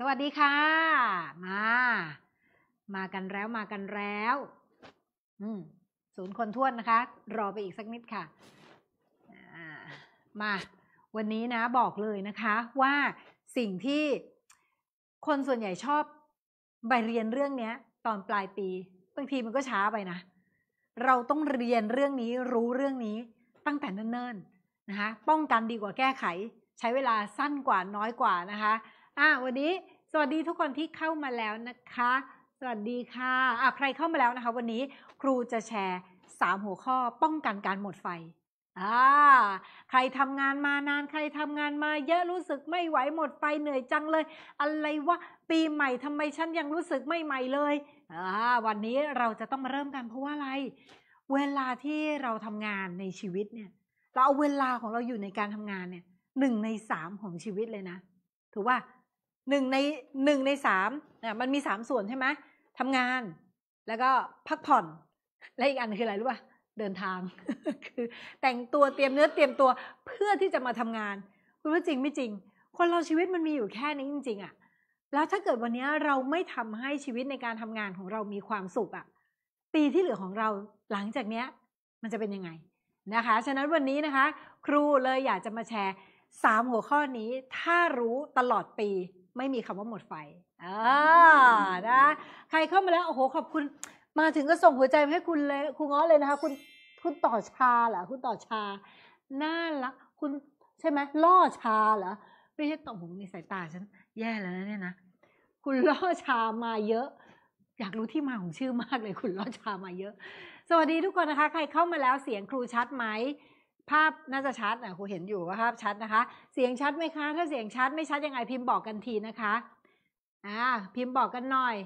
สวัสดีค่ะ มา มากันแล้วมากันแล้ว อืมศูนย์คนท้วนนะคะ รอไปอีกสักนิดค่ะมา วันนี้นะ บอกเลยนะคะ ว่าสิ่งที่คนส่วนใหญ่ชอบไปเรียนเรื่องนี้ตอนปลายปีบางทีมันก็ช้าไปนะเราต้องเรียนเรื่องนี้รู้เรื่องนี้ตั้งแต่เนิ่นๆนะคะ ป้องกันดีกว่าแก้ไข ใช้เวลาสั้นกว่าน้อยกว่านะคะอ่าวันนี้สวัสดีทุกคนที่เข้ามาแล้วนะคะ สวัสดีค่ะอ่าใครเข้ามาแล้วนะคะ วันนี้ครูจะแชร์สามหัวข้อป้องกันการหมดไฟอ่าใครทำงานมานานใครทำงานมา เยอะรู้สึกไม่ไหวหมดไฟเหนื่อยจังเลย อะไรวะปีใหม่ทำไมฉันยังรู้สึกไม่ใหม่เลยอ่าวันนี้เราจะต้องมาเริ่มกันเพราะว่าอะไร เวลาที่เราทำงานในชีวิตเนี่ย เราเอาเวลาของเราอยู่ในการทำงานเนี่ยหนึ่งในสามของชีวิตเลยนะถือว่าหนึ่งในหนึ่งในสามนะมันมีสามส่วนใช่ไหมทำงานแล้วก็พักผ่อน และอีกอันคืออะไรรู้ป่ะ เดินทางคือ แต่งตัวเตรียมเนื้อเตรียมตัวเพื่อที่จะมาทำงานคุณว่าจริงไม่จริง คนเราชีวิตมันมีอยู่แค่นี้จริง ๆอะ่ะแล้วถ้าเกิดวันนี้เราไม่ทำให้ชีวิตในการทำงานของเรามีความสุขอะ่ะ ปีที่เหลือของเราหลังจากเนี้ยมันจะเป็นยังไงนะคะ ฉะนั้นวันนี้นะคะ ครูเลยอยากจะมาแชร์3หัวข้อนี้ถ้ารู้ตลอดปีไม่มีคำว่าหมดไฟอ่านะ ใครเข้ามาแล้ว โอ้โห ขอบคุณ มาถึงก็ส่งหัวใจมาให้คุณเลยคุณง้อเลยนะคะ คุณ คุณต่อชาเหรอ คุณต่อชา น่ารัก คุณใช่ไหมล่อชาเหรอไม่ใช่ต่อผมในสายตาฉัน แย่แล้วนะเนี่ยนะ คุณล่อชามาเยอะ อยากรู้ที่มาของชื่อมากเลย คุณล่อชามาเยอะ สวัสดีทุกคนนะคะ ใครเข้ามาแล้ว เสียงครูชัดไหมภาพน่าจะชัดนะครูเห็นอยู่ว่าภาพชัดนะคะ เสียงชัดไหมคะ ถ้าเสียงชัดไม่ชัดยังไงพิมพ์บอกกันทีนะคะอ่าพิมพ์บอกกันหน่อย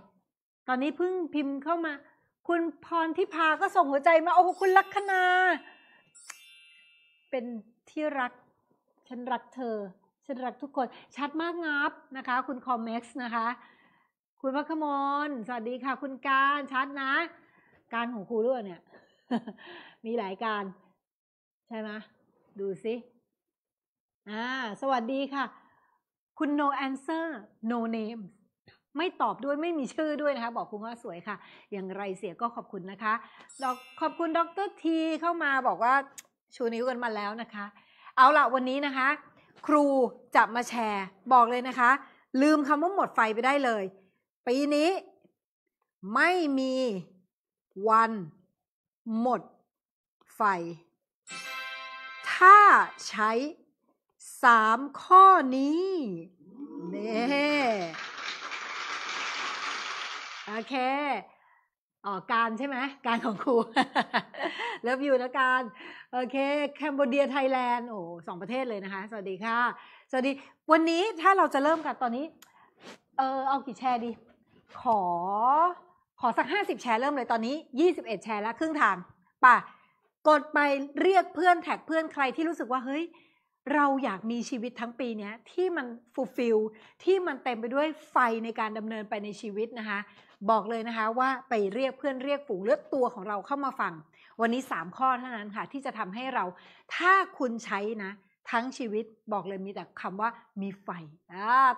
ตอนนี้เพิ่งพิมพ์เข้ามา คุณพรทิพาก็ส่งหัวใจมาโอ้คุณลักษณาเป็นที่รักฉันรักเธอฉันรักทุกคนชัดมากงับนะคะ คุณคอมเม็กซ์นะคะ คุณพักมนสวัสดีค่ะ คุณการชัดนะ การของครูด้วยเนี่ย มีหลายการช่ไหม ดูสิ อ่า สวัสดีค่ะ คุณ no answer no name ไม่ตอบด้วยไม่มีชื่อด้วยนะคะ บอกคุณว่าสวยค่ะ อย่างไรเสียก็ขอบคุณนะคะขอบคุณ ดรทีเข้ามาบอกว่าชูนิ้วกันมาแล้วนะคะ เอาละวันนี้นะคะ ครูจะมาแชร์ บอกเลยนะคะ ลืมคำว่าหมดไฟไปได้เลย ปีนี้ ไม่มีวัน หมด ไฟใช้สามข้อนี้เน่โอเคออกการใช่ไหม การของครูเลิฟยูนะการโอเคแคนเบเดียไทยแลนด์โอ้สองประเทศเลยนะคะ สวัสดีค่ะ สวัสดีวันนี้ถ้าเราจะเริ่มกันตอนนี้ เออเอากี่แชร์ดี ขอ ขอสักห้าสิบแชร์เริ่มเลยตอนนี้ยี่สิบเอ็ดแชร์แล้วครึ่งทางป่ะกดไปเรียกเพื่อนแท็กเพื่อนใครที่รู้สึกว่าเฮ้ยเราอยากมีชีวิตทั้งปีเนี้ยที่มันฟูลฟิลที่มันเต็มไปด้วยไฟในการดำเนินไปในชีวิตนะคะ บอกเลยนะคะว่าไปเรียกเพื่อนเรียกฝูงเลือกตัวของเราเข้ามาฟัง วันนี้ 3 ข้อเท่านั้นค่ะที่จะทำให้เราถ้าคุณใช้นะทั้งชีวิตบอกเลยมีแต่คำว่ามีไฟ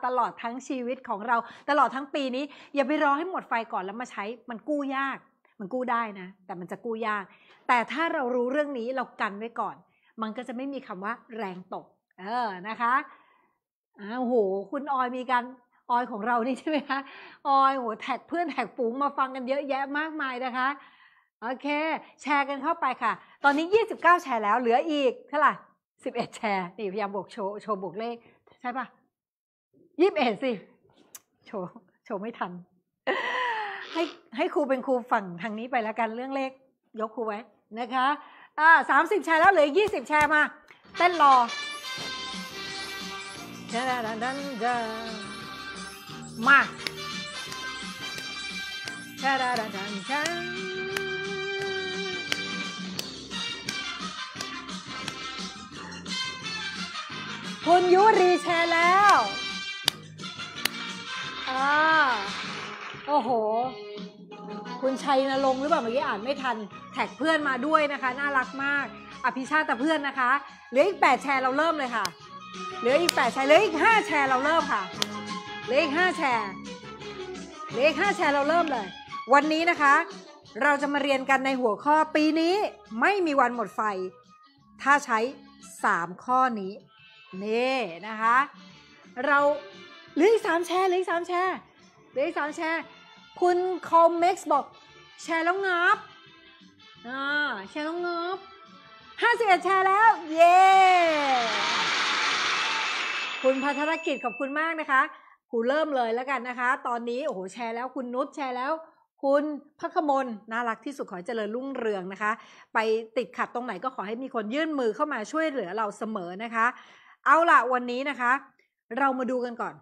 ตลอดทั้งชีวิตของเรา ตลอดทั้งปีนี้ อย่าไปรอให้หมดไฟก่อนแล้วมาใช้มันกู้ยากมันกู้ได้นะ แต่มันจะกู้ยากแต่ถ้าเรารู้เรื่องนี้เรากันไว้ก่อน มันก็จะไม่มีคำว่าแรงตก เออนะคะอ้าวโหคุณออยมีการออยของเรานี่ใช่ไหมคะออยโหแท็กเพื่อนแท็กฝูงมาฟังกันเยอะแยะมากมายนะคะโอเค แชร์กันเข้าไปค่ะ ตอนนี้29แชร์แล้วเหลืออีกเท่าไหร่11แชร์นี่พยายามบวกโชว์โชว์บวกเลขใช่ปะ21สิโชว์โชว์ไม่ทันให้ให้ครูเป็นครูฝั่งทางนี้ไปแล้วกันเรื่องเลขยกครูไว้นะคะ อ่าสามสิบแชร์แล้วเหลือยี่สิบแชร์มาเต้นรอดันดมาชานดันดันดคุณยุรีแชร์แล้วอ่าโอ้โหคุณชัยนรงหรือเปล่าเมื่อกี้อ่านไม่ทันแท็กเพื่อนมาด้วยนะคะ น่ารักมากอภิชาติเพื่อนนะคะเหลืออีก 8 แชร์เราเริ่มเลยค่ะเหลืออีก8แชร์เหลืออีก5แชร์เราเริ่มค่ะเหลืออีก5แชร์เหลืออีก5แชร์เราเริ่มเลย วันนี้นะคะ เราจะมาเรียนกันในหัวข้อปีนี้ไม่มีวันหมดไฟ ถ้าใช้ 3 ข้อนี้นี่นะคะ เราเหลืออีก3แชร์เหลืออีก3แชร์เหลืออีก3แชร์คุณคอมเม็กซ์บอก แชร์แล้วงับอ่าแชร์แล้วงับห้าสิบเอ็ดแชร์แล้ว เย้คุณพัทรกิจขอบคุณมากนะคะคุณเริ่มเลยแล้วกันนะคะ ตอนนี้โอ้โหแชร์แล้วคุณนุชแชร์แล้ว คุณพัคมลน่ารักที่สุดขอเจริญรุ่งเรืองนะคะ ไปติดขัดตรงไหนก็ขอให้มีคนยื่นมือเข้ามาช่วยเหลือเราเสมอนะคะ เอาล่ะวันนี้นะคะ เรามาดูกันก่อน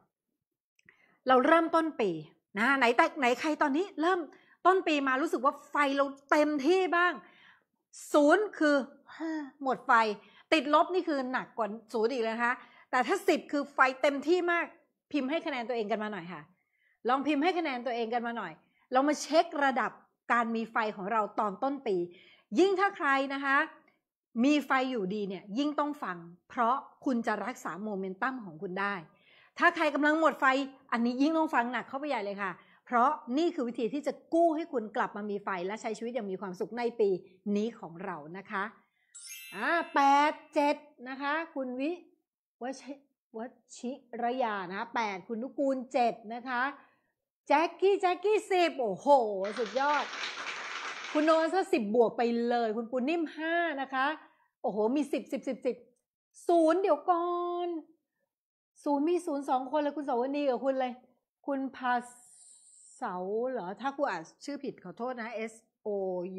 เราเริ่มต้นปีนะไหนแต่ไหนใครตอนนี้เริ่มต้นปีมารู้สึกว่าไฟเราเต็มที่บ้างศูนย์คือหมดไฟติดลบนี่คือหนักกว่าศูนย์อีกเลยนะคะแต่ถ้าสิบคือไฟเต็มที่มากพิมพ์ให้คะแนนตัวเองกันมาหน่อยค่ะ ลองพิมพ์ให้คะแนนตัวเองกันมาหน่อย เรามาเช็คระดับการมีไฟของเราตอนต้นปี ยิ่งถ้าใครนะคะ มีไฟอยู่ดีเนี่ยยิ่งต้องฟังเพราะคุณจะรักษาโมเมนตัมของคุณได้ถ้าใครกำลังหมดไฟอันนี้ยิ่งต้องฟังหนักเข้าไปใหญ่เลยค่ะ เพราะนี่คือวิธีที่จะกู้ให้คุณกลับมามีไฟและใช้ชีวิตอย่างมีความสุขในปีนี้ของเรานะคะอ่าแปดเจ็ดนะคะ คุณวิวชิวชิระยานะแปดคุณนุกูลเจ็ดนะคะ แจ็คกี้ แจ็คกี้สิบโอ้โห สุดยอด คุณโนซะสิบบวกไปเลย คุณปูนิ่มห้านะคะ โอ้โห มีสิบสิบสิบสิบศูนย์เดี๋ยวก่อนศูนย์มีศูนย์สองคนเลยคุณสาวนีกับคุณเลยคุณพาเสาเหรอถ้ากูอ่านชื่อผิดขอโทษนะ S O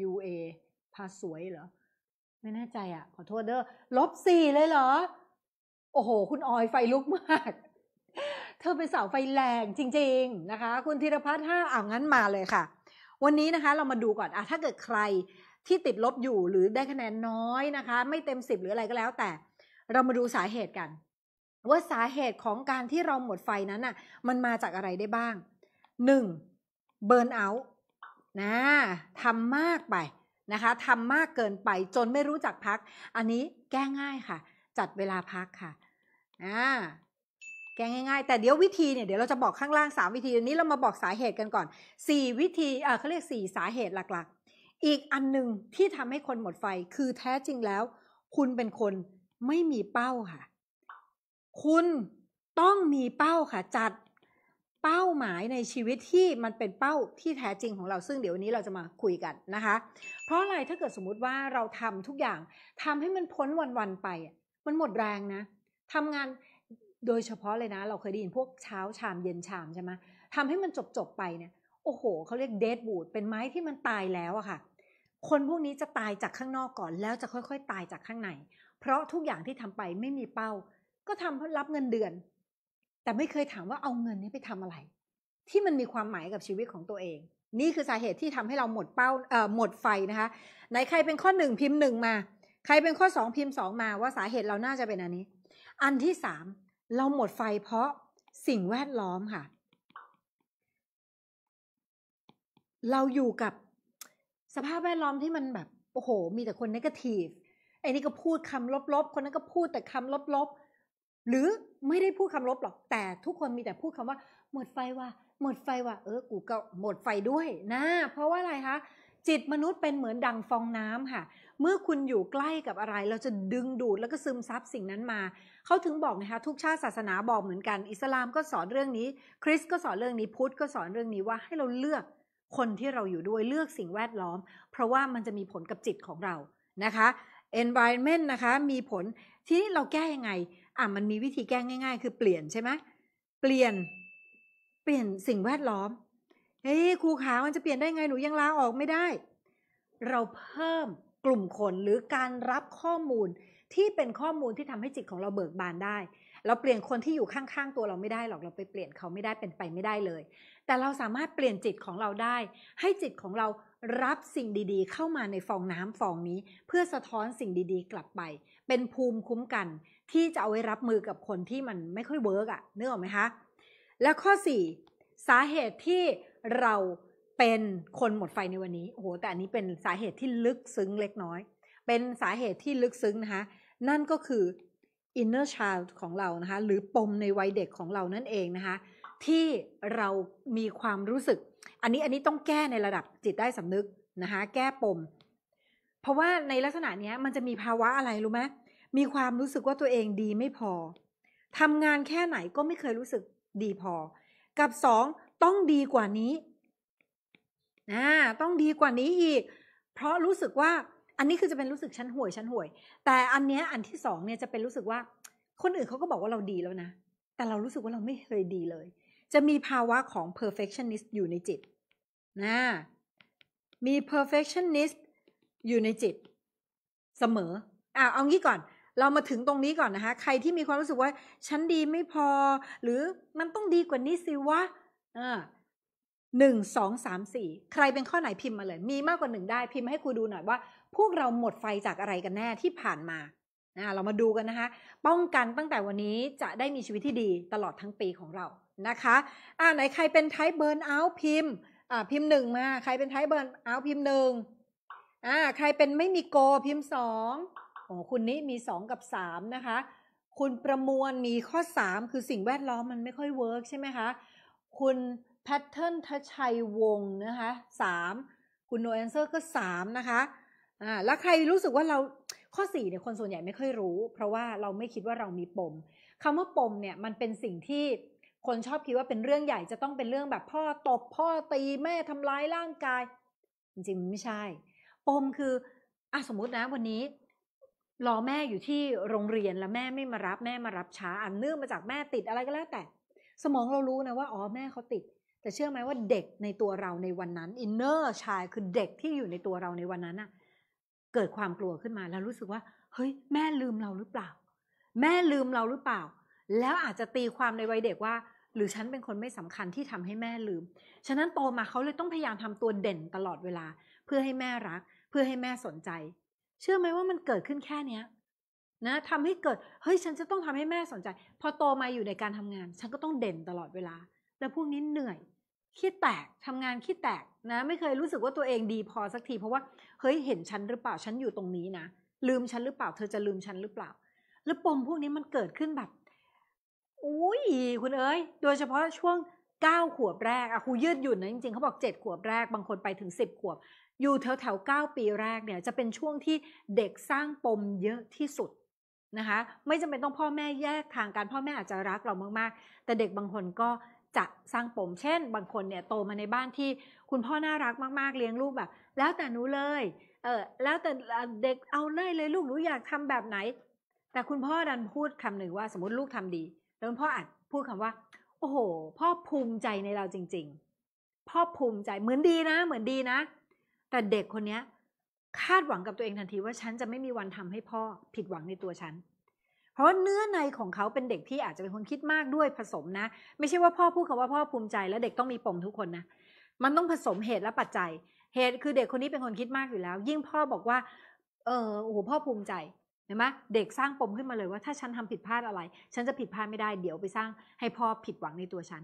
U A พาสวยเหรอ ไม่แน่ใจอ่ะ ขอโทษเด้อลบสี่เลยเหรอ โอ้โห คุณออยไฟลุกมาก เธอเป็นสาวไฟแรงจริง ๆนะคะ คุณธีรพัฒน์ห้าอ่างั้นมาเลยค่ะ วันนี้นะคะ เรามาดูก่อนอะถ้าเกิดใครที่ติดลบอยู่หรือได้คะแนนน้อยนะคะ ไม่เต็มสิบหรืออะไรก็แล้ว แต่ เรามาดูสาเหตุกันว่าสาเหตุของการที่เราหมดไฟนั้นน่ะ มันมาจากอะไรได้บ้างหนึ่งเบิร์นเอาท์นะทำมากไปนะคะทำมากเกินไปจนไม่รู้จักพัก อันนี้แก้ง่ายค่ะ จัดเวลาพักค่ะอ่าแก้ง่ายๆ แต่เดี๋ยววิธีเนี่ยเดี๋ยวเราจะบอกข้างล่าง 3 วิธีนี้เรามาบอกสาเหตุกันก่อน4วิธีเออเขาเรียก4สาเหตุหลักๆ อีกอันหนึ่งที่ทำให้คนหมดไฟคือแท้จริงแล้ว คุณเป็นคนไม่มีเป้าค่ะคุณต้องมีเป้าค่ะ จัดเป้าหมายในชีวิตที่มันเป็นเป้าที่แท้จริงของเราซึ่งเดี๋ยวนี้เราจะมาคุยกันนะคะ เพราะอะไรถ้าเกิดสมมุติว่าเราทำทุกอย่างทำให้มันพ้นวันๆไป มันหมดแรงนะ ทำงานโดยเฉพาะเลยนะ เราเคยได้ยินพวกเช้าชามเย็นชามใช่ไหมทำให้มันจบจบไปเนี่ยโอ้โห เขาเรียกเดดบูดเป็นไม้ที่มันตายแล้วอะค่ะ คนพวกนี้จะตายจากข้างนอกก่อนแล้วจะค่อย ๆ ตายจากข้างในเพราะทุกอย่างที่ทำไปไม่มีเป้าก็ทำเพื่อรับเงินเดือน แต่ไม่เคยถามว่าเอาเงินนี้ไปทำอะไร ที่มันมีความหมายกับชีวิตของตัวเอง นี่คือสาเหตุที่ทำให้เราหมดเป้าเอ่อหมดไฟนะคะไหนใครเป็นข้อหนึ่งพิมพ์หนึ่งมา ใครเป็นข้อสองพิมพ์สองมาว่าสาเหตุเราน่าจะเป็นอันนี้ อันที่สามเราหมดไฟเพราะสิ่งแวดล้อมค่ะ เราอยู่กับสภาพแวดล้อมที่มันแบบโอ้โห มีแต่คนนกาทีฟไอ้นี่ก็พูดคำลบๆคนนั้นก็พูดแต่คำลบๆหรือไม่ได้พูดคำลบหรอกแต่ ทุกคนมีแต่พูดคำว่า หมดไฟว่ะ หมดไฟว่ะ เออ กูก็หมดไฟด้วยนะ เพราะว่าอะไรคะ จิตมนุษย์เป็นเหมือนดังฟองน้ำค่ะ เมื่อคุณอยู่ใกล้กับอะไร เราจะดึงดูดแล้วก็ซึมซับสิ่งนั้นมา เขาถึงบอกนะคะ ทุกชาติศาสนาบอกเหมือนกัน อิสลามก็สอนเรื่องนี้ คริสก็สอนเรื่องนี้ พุทธก็สอนเรื่องนี้ว่าให้เราเลือกคนที่เราอยู่ด้วย เลือกสิ่งแวดล้อม เพราะว่ามันจะมีผลกับจิตของเรา นะคะ environment นะคะ มีผล ที่เราแก้ยังไงอ่ะมันมีวิธีแก้ง่ายๆ คือเปลี่ยนใช่ไหมเปลี่ยน เปลี่ยนสิ่งแวดล้อม เฮ้ยครูขามันจะเปลี่ยนได้ไงหนูยังลาออกไม่ได้ เราเพิ่มกลุ่มคนหรือการรับข้อมูลที่เป็นข้อมูลที่ทำให้จิตของเราเบิกบานได้ เราเปลี่ยนคนที่อยู่ข้างๆ ตัวเราไม่ได้หรอกเราไปเปลี่ยนเขาไม่ได้เป็นไปไม่ได้เลย แต่เราสามารถเปลี่ยนจิตของเราได้ ให้จิตของเรารับสิ่งดีๆ เข้ามาในฟองน้ำฟองนี้ เพื่อสะท้อนสิ่งดี ๆ กลับไป เป็นภูมิคุ้มกันที่จะเอาไว้รับมือกับคนที่มันไม่ค่อยเวิร์กอะนึกออกไหมคะ และข้อ 4 สาเหตุที่เราเป็นคนหมดไฟในวันนี้ โอ้โห แต่อันนี้เป็นสาเหตุที่ลึกซึ้งเล็กน้อย เป็นสาเหตุที่ลึกซึ้งนะคะ นั่นก็คือ inner child ของเรา นะคะ หรือปมในวัยเด็กของเรานั่นเองนะคะ ที่เรามีความรู้สึก อันนี้ อันนี้ต้องแก้ในระดับจิตได้สำนึกนะคะ แก้ปม เพราะว่าในลักษณะนี้มันจะมีภาวะอะไรรู้ไหมมีความรู้สึกว่าตัวเองดีไม่พอ ทำงานแค่ไหนก็ไม่เคยรู้สึกดีพอ กับสองต้องดีกว่านี้นะ ต้องดีกว่านี้อีก เพราะรู้สึกว่า อันนี้คือจะเป็นรู้สึกชั้นห่วยชั้นห่วย แต่อันเนี้ยอันที่สองเนี่ยจะเป็นรู้สึกว่า คนอื่นเขาก็บอกว่าเราดีแล้วนะ แต่เรารู้สึกว่าเราไม่เคยดีเลย จะมีภาวะของ perfectionist อยู่ในจิต นะ มี perfectionist อยู่ในจิตเสมอ อ่าเอางี้ก่อนเรามาถึงตรงนี้ก่อนนะคะ ใครที่มีความรู้สึกว่า ฉันดีไม่พอ หรือมันต้องดีกว่านี้สิวะอ่าหนึ่งสองสามสี่ใครเป็นข้อไหนพิมพ์มาเลย มีมากกว่าหนึ่งได้พิมพ์ให้ครูดูหน่อยว่า พวกเราหมดไฟจากอะไรกันแน่ที่ผ่านมา่าเรามาดูกันนะคะ ป้องกันตั้งแต่วันนี้จะได้มีชีวิตที่ดีตลอดทั้งปีของเรานะคะ อ่าไหนใครเป็นไทป์เบิร์นเอาพิมพ์อ่าพิมพ์หนึ่งมา ใครเป็นไทป์เบิร์นเอาพิมพ์หนึ่งอ่าใครเป็นไม่มีโกพิมพ์สองโอ้คุณนี้มีสองกับสามนะคะ คุณประมวลมีข้อสามคือสิ่งแวดล้อมมันไม่ค่อยเวิร์กใช่ไหมคะ คุณแพทเทิร์นทชัยวงนะคะสามคุณโนแอนเซอร์ก็สามนะคะ อ่าแล้วใครรู้สึกว่าเราข้อสี่เนี่ยคนส่วนใหญ่ไม่ค่อยรู้ เพราะว่าเราไม่คิดว่าเรามีปม คำว่าปมเนี่ยมันเป็นสิ่งที่คนชอบคิดว่าเป็นเรื่องใหญ่จะต้องเป็นเรื่องแบบพ่อตบพ่อตีแม่ทำร้ายร่างกายจริงๆไม่ใช่ ปมคืออ่ะสมมตินะวันนี้รอแม่อยู่ที่โรงเรียนแล้วแม่ไม่มารับแม่มารับช้าอันเนื่องมาจากแม่ติดอะไรก็แล้วแต่สมองเรารู้นะว่าอ๋อแม่เขาติดแต่เชื่อไหมว่าเด็กในตัวเราในวันนั้นอินเนอร์ชายคือเด็กที่อยู่ในตัวเราในวันนั้นน่ะเกิดความกลัวขึ้นมาแล้วรู้สึกว่าเฮ้ยแม่ลืมเราหรือเปล่า แม่ลืมเราหรือเปล่า แล้วอาจจะตีความในวัยเด็กว่าหรือฉันเป็นคนไม่สำคัญที่ทำให้แม่ลืมฉะนั้นโตมาเขาเลยต้องพยายามทำตัวเด่นตลอดเวลาเพื่อให้แม่รัก เพื่อให้แม่สนใจเชื่อไหมว่ามันเกิดขึ้นแค่เนี้ย นะทำให้เกิด เฮ้ยฉันจะต้องทำให้แม่สนใจ พอโตมาอยู่ในการทำงานฉันก็ต้องเด่นตลอดเวลาแล้วพวกนี้เหนื่อย คิดแตกทำงานคิดแตกนะ ไม่เคยรู้สึกว่าตัวเองดีพอสักทีเพราะว่าเฮ้ยเห็นฉันหรือเปล่าฉันอยู่ตรงนี้นะลืมฉันหรือเปล่าเธอจะลืมฉันหรือเปล่าแล้วปมพวกนี้มันเกิดขึ้นแบบอุ้ยคุณเอ๋ยโดยเฉพาะช่วง9ขวบแรกอะครูยืดหยุ่นนะจริงๆเขาบอก7ขวบแรกบางคนไปถึง10ขวบอยู่แถวแถวเปีแรกเนี่ย จะเป็นช่วงที่เด็กสร้างปมเยอะที่สุดนะคะ ไม่จำเป็นต้องพ่อแม่แยกทางกันพ่อแม่อาจจะรักเรามากๆแต่เด็กบางคนก็จะสร้างปมเช่น บางคนเนี่ย โตมาในบ้านที่ คุณพ่อน่ารักมาก ๆ เลี้ยงลูกแบบ แล้วแต่หนูเลยเออแล้วแต่เด็กเอาเลยเลยลูกหนูอยากทำแบบไหน แต่คุณพ่อดันพูดคำหนึ่งว่าสมมติลูกทำดี แล้วคุณพ่ออาจพูดคำว่าโอ้โหพ่อภูมิใจในเราจริง ๆ พ่อภูมิใจเหมือนดีนะ เหมือนดีนะแต่เด็กคนเนี้ยคาดหวังกับตัวเองทันทีว่าฉันจะไม่มีวันทำให้พ่อผิดหวังในตัวฉัน เพราะเนื้อในของเขาเป็นเด็กที่อาจจะเป็นคนคิดมากด้วยผสมนะ ไม่ใช่ว่าพ่อพูดคำว่าพ่อภูมิใจแล้วเด็กต้องมีปมทุกคนนะมันต้องผสมเหตุและปัจจัยเหตุคือเด็กคนนี้เป็นคนคิดมากอยู่แล้ว ยิ่งพ่อบอกว่าเออโอ้โหพ่อภูมิใจเห็นไหมเด็กสร้างปมขึ้นมาเลยว่าถ้าฉันทำผิดพลาดอะไรฉันจะผิดพลาดไม่ได้ เดี๋ยวไปสร้างให้พ่อผิดหวังในตัวฉัน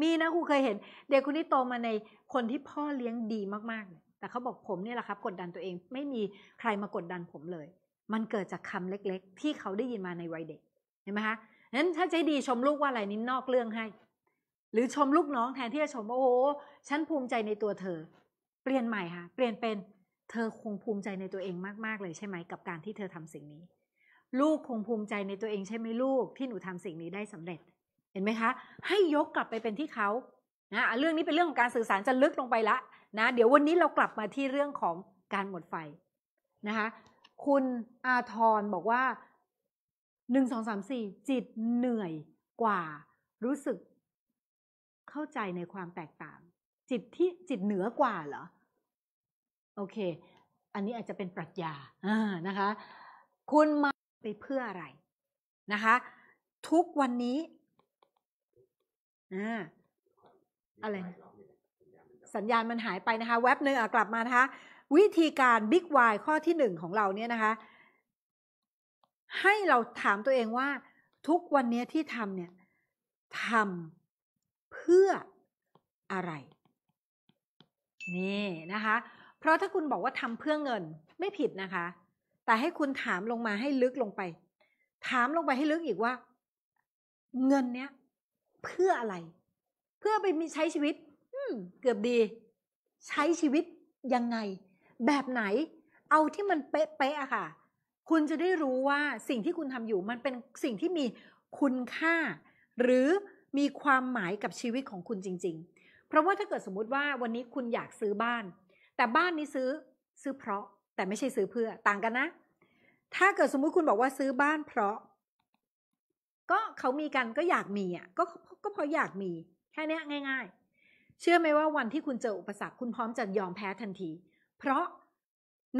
มีนะครูเคยเห็น เด็กคนนี้โตมาในคนที่พ่อเลี้ยงดีมากๆเลยแต่เขาบอกผมเนี่ยแหละครับกดดันตัวเองไม่มีใครมากดดันผมเลย มันเกิดจากคำเล็กๆ ที่เขาได้ยินมาในวัยเด็กเห็นไหมคะนั้นถ้าใจดีชมลูกว่าอะไรนิ้นนอกเรื่องให้ หรือชมลูกน้องแทนที่จะชมว่าโอ้ฉันภูมิใจในตัวเธอ เปลี่ยนใหม่ค่ะเปลี่ยนเป็นเธอคงภูมิใจในตัวเองมากๆเลยใช่ไหมกับการที่เธอทำสิ่งนี้ ลูกคงภูมิใจในตัวเอง ใช่ไหมลูกที่หนูทำสิ่งนี้ได้สำเร็จเห็นไหมคะ ให้ยกกลับไปเป็นที่เขานะเรื่องนี้เป็นเรื่องของการสื่อสารจะลึกลงไปละนะเดี๋ยววันนี้เรากลับมาที่เรื่องของการหมดไฟนะคะ คุณอาทรบอกว่าหนึ่งสองสามสี่จิตเหนื่อยกว่า รู้สึกเข้าใจในความแตกต่าง จิตที่จิตเหนือกว่าเหรอโอเค อันนี้อาจจะเป็นปรัชญาอานะคะ คุณมาไปเพื่ออะไรนะคะ ทุกวันนี้อ่าอะไรสัญญาณมันหายไปนะคะ แว็บหนึ่งกลับมานะคะ วิธีการ Big Y ข้อที่หนึ่งของเราเนี่ยนะคะ ให้เราถามตัวเองว่า ทุกวันนี้ที่ทำเนี่ยทำเพื่ออะไรนี่นะคะ เพราะถ้าคุณบอกว่าทำเพื่อเงินไม่ผิดนะคะ แต่ให้คุณถามลงมาให้ลึกลงไป ถามลงไปให้ลึกอีกว่า เงินเนี้ยเพื่ออะไร เพื่อไปมีใช้ชีวิตเกือบดี ใช้ชีวิตยังไง แบบไหน เอาที่มันเป๊ะๆอะค่ะ คุณจะได้รู้ว่าสิ่งที่คุณทำอยู่ มันเป็นสิ่งที่มีคุณค่า หรือมีความหมายกับชีวิตของคุณจริง ๆ เพราะว่าถ้าเกิดสมมติว่าวันนี้คุณอยากซื้อบ้าน แต่บ้านนี้ซื้อซื้อเพราะ แต่ไม่ใช่ซื้อเพื่อต่างกันนะ ถ้าเกิดสมมุติคุณบอกว่าซื้อบ้านเพราะ ก็เขามีกันก็อยากมีอ่ะก็ก็พออยากมีแค่นี้ง่าย ๆเชื่อไหมว่าวันที่คุณเจออุปสรรคคุณพร้อมจะยอมแพ้ทันที เพราะ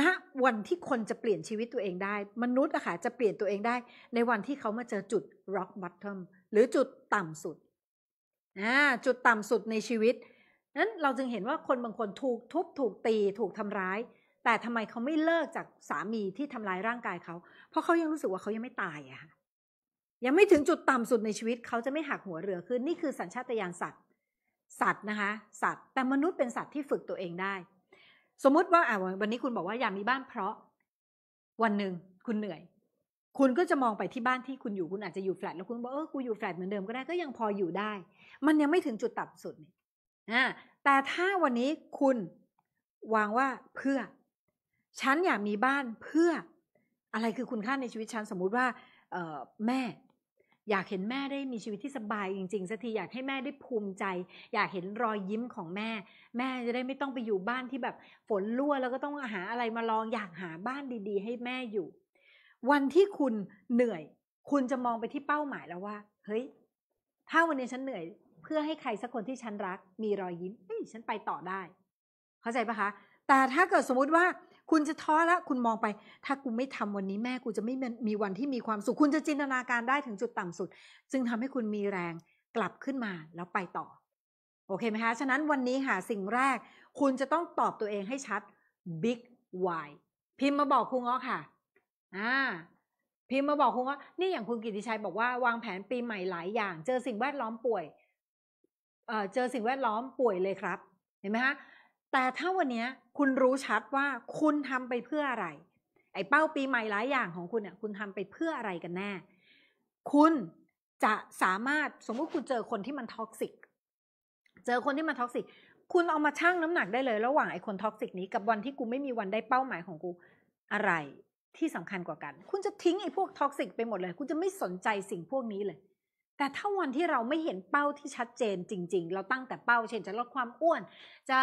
ณนะวันที่คนจะเปลี่ยนชีวิตตัวเองได้ มนุษย์อะค่ะจะเปลี่ยนตัวเองได้ ในวันที่เขามาเจอจุด rock bottom หรือจุดต่ำสุดจุดต่ำสุดในชีวิตนั้นเราจึงเห็นว่าคนบางคนถูกทุบถูกตีถูกทำร้าย แต่ทำไมเขาไม่เลิกจากสามีที่ทำร้ายร่างกายเขา เพราะเขายังรู้สึกว่าเขายังไม่ตายอะยังไม่ถึงจุดต่ำสุดในชีวิต เขาจะไม่หักหัวเรือขึ้นนี่คือสัญชาตญาณสัตว์สัตว์นะคะสัตว์แต่มนุษย์เป็นสัตว์ที่ฝึกตัวเองได้ สมมุติว่าอ่าวันนี้คุณบอกว่าอยากมีบ้านเพราะ วันหนึ่งคุณเหนื่อย คุณก็จะมองไปที่บ้านที่คุณอยู่ คุณอาจจะอยู่แฟลตแล้วคุณบอกเออกูอยู่แฟลตเหมือนเดิมก็ได้ ก็ยังพออยู่ได้ มันยังไม่ถึงจุดต่ำสุดนี่ะแต่ถ้าวันนี้คุณวางว่าเพื่อฉันอยากมีบ้านเพื่ออะไรคือคุณค่าในชีวิตฉันสมมุติว่าแม่อยากเห็นแม่ได้มีชีวิตที่สบายจริงๆสักทีอยากให้แม่ได้ภูมิใจ อยากเห็นรอยยิ้มของแม่ แม่จะได้ไม่ต้องไปอยู่บ้านที่แบบฝนรั่วแล้วก็ต้องหาอะไรมาลองอยากหาบ้านดี ๆ ให้แม่อยู่ วันที่คุณเหนื่อย คุณจะมองไปที่เป้าหมายแล้วว่า เฮ้ยถ้าวันนี้ฉันเหนื่อย เพื่อให้ใครสักคนที่ฉันรัก มีรอยยิ้มเฮ้ยฉันไปต่อได้ เข้าใจปะคะ แต่ถ้าเกิดสมมุติว่าคุณจะท้อแล้วคุณมองไป ถ้ากูไม่ทำวันนี้แม่กูจะไม่มีวันที่มีความสุข คุณจะจินตนาการได้ถึงจุดต่ำสุดซึ่งทำให้คุณมีแรงกลับขึ้นมา แล้วไปต่อ โอเคไหมคะฉะนั้นวันนี้หาสิ่งแรก คุณจะต้องตอบตัวเองให้ชัด big why พิมพ์มาบอกคุณง๋อค่ะอ่าพิมพ์มาบอกคุณว่านี่อย่างคุณกิติชัยบอกว่าวางแผนปีใหม่หลายอย่างเจอสิ่งแวดล้อมป่วยเจอสิ่งแวดล้อมป่วยเลยครับ เห็นไหมฮะแต่ถ้าวันนี้คุณรู้ชัดว่าคุณทำไปเพื่ออะไร ไอ้เป้าปีใหม่หลายอย่างของคุณเนี่ยคุณทำไปเพื่ออะไรกันแน่ คุณจะสามารถสมมติคุณเจอคนที่มันท็อกซิก เจอคนที่มันท็อกซิก คุณเอามาชั่งน้ำหนักได้เลยระหว่างไอ้คนท็อกซิกนี้กับวันที่กูไม่มีวันได้เป้าหมายของกูอะไรที่สำคัญกว่ากัน คุณจะทิ้งไอ้พวกท็อกซิกไปหมดเลยคุณจะไม่สนใจสิ่งพวกนี้เลยแต่ถ้าวันที่เราไม่เห็นเป้าที่ชัดเจน จริง ๆ เราตั้งแต่เป้าเช่นจะลดความอ้วน จะ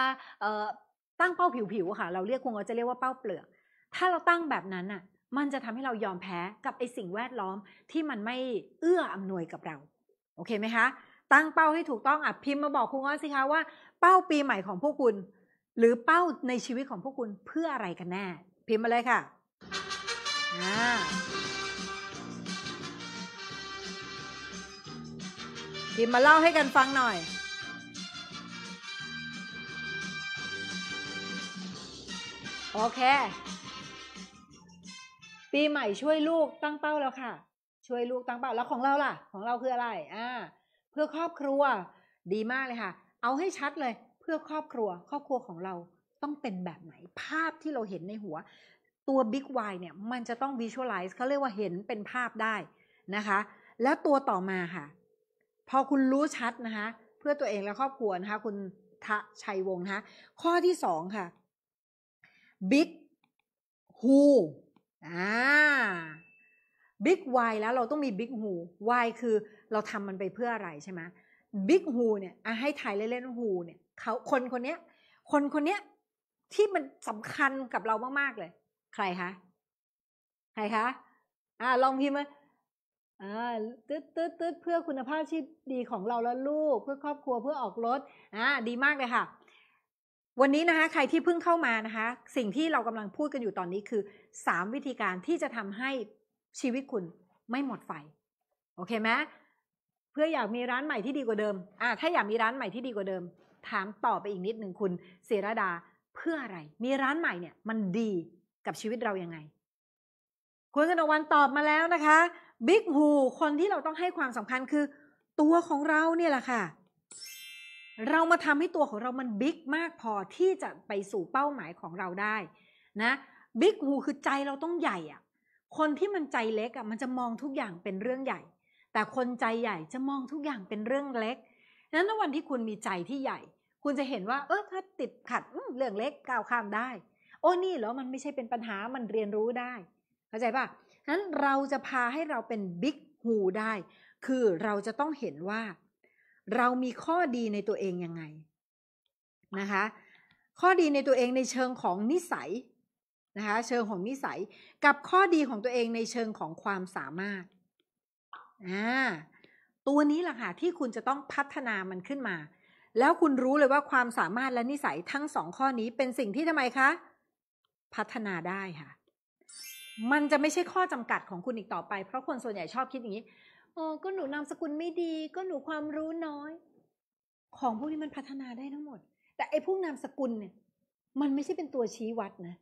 ตั้งเป้าผิวๆค่ะ เราเรียกคงจะเรียกว่าเป้าเปลือก ถ้าเราตั้งแบบนั้นอ่ะ มันจะทำให้เรายอมแพ้กับไอสิ่งแวดล้อมที่มันไม่เอื้ออำนวยกับเรา โอเคไหมคะ ตั้งเป้าให้ถูกต้องอ่ะ พิมพ์มาบอกคุณอ้อสิคะว่าเป้าปีใหม่ของพวกคุณ หรือเป้าในชีวิตของพวกคุณเพื่ออะไรกันแน่ พิมพ์มาเลยค่ะอ่าพิมมาเล่าให้กันฟังหน่อย โอเค ปีใหม่ช่วยลูกตั้งเป้าแล้วค่ะ ช่วยลูกตั้งเป้า แล้วของเราล่ะ ของเราคืออะไร อ่า เพื่อครอบครัวดีมากเลยค่ะ เอาให้ชัดเลย เพื่อครอบครัว ครอบครัวของเราต้องเป็นแบบไหน ภาพที่เราเห็นในหัว ตัวบิ๊ก Y เนี่ย มันจะต้องวิชวลไลซ์เขาเรียกว่าเห็นเป็นภาพได้นะคะ แล้วตัวต่อมาค่ะพอคุณรู้ชัดนะคะเพื่อตัวเองและครอบครัวนะคะคุณทะชัยวงศ์นะคะข้อที่สองค่ะ Big Who อ่า Big Why แล้วเราต้องมี Big Who Why คือเราทำมันไปเพื่ออะไรใช่ไหม Big Who เนี่ยให้ถ่ายเล่นๆ Who เนี่ยเขาคนคนนี้คนคนนี้ที่มันสำคัญกับเรามากๆเลย ใครคะใครคะอ่าลองพิมพ์มาอ่าตืดตืดตืดเพื่อคุณภาพชีวิตดีของเราและลูกเพื่อครอบครัวเพื่อออกรถอ่าดีมากเลยค่ะ วันนี้นะคะ ใครที่เพิ่งเข้ามานะคะ สิ่งที่เรากำลังพูดกันอยู่ตอนนี้คือ 3วิธีการที่จะทำให้ชีวิตคุณไม่หมดไฟ โอเคไหมเพื่ออยากมีร้านใหม่ที่ดีกว่าเดิม อ่าถ้าอยากมีร้านใหม่ที่ดีกว่าเดิม ถามต่อไปอีกนิดหนึ่งคุณเสรดาเพื่ออะไร มีร้านใหม่เนี่ย มันดีกับชีวิตเรายังไงคุณกนวันตอบมาแล้วนะคะบิ๊กฮูคนที่เราต้องให้ความสำคัญคือ ตัวของเราเนี่ยแหละค่ะ เรามาทำให้ตัวของเรามันบิ๊กมากพอที่จะไปสู่เป้าหมายของเราได้ นะบิ๊กฮูคือใจเราต้องใหญ่อะคนที่มันใจเล็กอะมันจะมองทุกอย่างเป็นเรื่องใหญ่ แต่คนใจใหญ่จะมองทุกอย่างเป็นเรื่องเล็กนั้นวันที่คุณมีใจที่ใหญ่ คุณจะเห็นว่า เออถ้าติดขัดเรื่องเล็กก้าวข้ามได้ โอ้นี่เหรอมันไม่ใช่เป็นปัญหามันเรียนรู้ได้ เข้าใจปะนั้นเราจะพาให้เราเป็นบิ๊กฮูได้ คือเราจะต้องเห็นว่าเรามีข้อดีในตัวเองยังไงนะคะ ข้อดีในตัวเองในเชิงของนิสัยนะคะ เชิงของนิสัยกับข้อดีของตัวเองในเชิงของความสามารถ อ่า ตัวนี้แหละค่ะ ที่คุณจะต้องพัฒนามันขึ้นมา แล้วคุณรู้เลยว่าความสามารถและนิสัยทั้งสองข้อนี้เป็นสิ่งที่ทำไมคะ พัฒนาได้ค่ะมันจะไม่ใช่ข้อจำกัดของคุณอีกต่อไป เพราะคนส่วนใหญ่ชอบคิดอย่างนี้อออก็หนูนามสกุลไม่ดี ก็หนูความรู้น้อย ของพวกนี้มันพัฒนาได้ทั้งหมด แต่ไอ้พวกนามสกุลเนี่ย มันไม่ใช่เป็นตัวชี้วัดนะ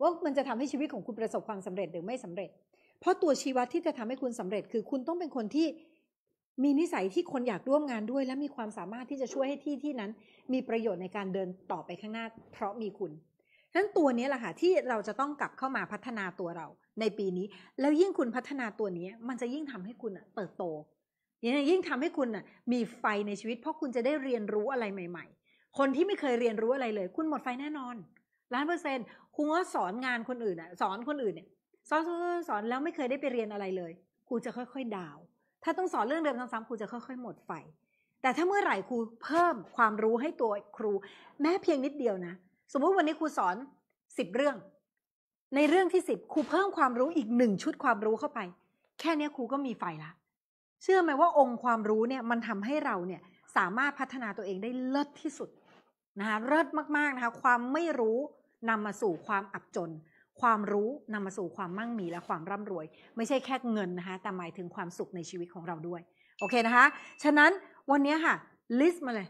ว่ามันจะทำให้ชีวิตของคุณประสบความสำเร็จหรือไม่สำเร็จ เพราะตัวชี้วัดที่จะทำให้คุณสำเร็จ คือคุณต้องเป็นคนที่มีนิสัยที่คนอยากร่วมงานด้วย และมีความสามารถที่จะช่วยให้ที่ที่นั้น มีประโยชน์ในการเดินต่อไปข้างหน้าเพราะมีคุณนั้นตัวนี้แหละค่ะที่เราจะต้องกลับเข้ามาพัฒนาตัวเราในปีนี้ แล้วยิ่งคุณพัฒนาตัวนี้มันจะยิ่งทำให้คุณเติบโตยิ่งทำให้คุณมีไฟในชีวิตเพราะคุณจะได้เรียนรู้อะไรใหม่ๆ คนที่ไม่เคยเรียนรู้อะไรเลย คุณหมดไฟแน่นอนล้านเปอร์เซ็นต์คุณก็สอนงานคนอื่นสอนคนอื่นเนี่ยสอนสอนแล้วไม่เคยได้ไปเรียนอะไรเลยครูจะค่อยๆดาวถ้าต้องสอนเรื่องเดิมซ้ำๆครูจะค่อย ๆ หมดไฟ แต่ถ้าเมื่อไหร่ครูเพิ่มความรู้ให้ตัวครู แม้เพียงนิดเดียวนะสมมุติวันนี้ครูสอนสิบเรื่อง ในเรื่องที่สิบครูเพิ่มความรู้อีกหนึ่งชุดความรู้เข้าไป แค่นี้ครูก็มีไฟละเชื่อไหมว่าองค์ความรู้เนี่ยมันทำให้เราเนี่ยสามารถพัฒนาตัวเองได้เลิศที่สุดนะคะเลิศมากๆนะคะ ความไม่รู้นำมาสู่ความอับจน ความรู้นำมาสู่ความมั่งมีและความร่ำรวย ไม่ใช่แค่เงินนะคะแต่หมายถึงความสุขในชีวิตของเราด้วย โอเคนะคะ ฉะนั้นวันนี้ค่ะลิสต์มาเลย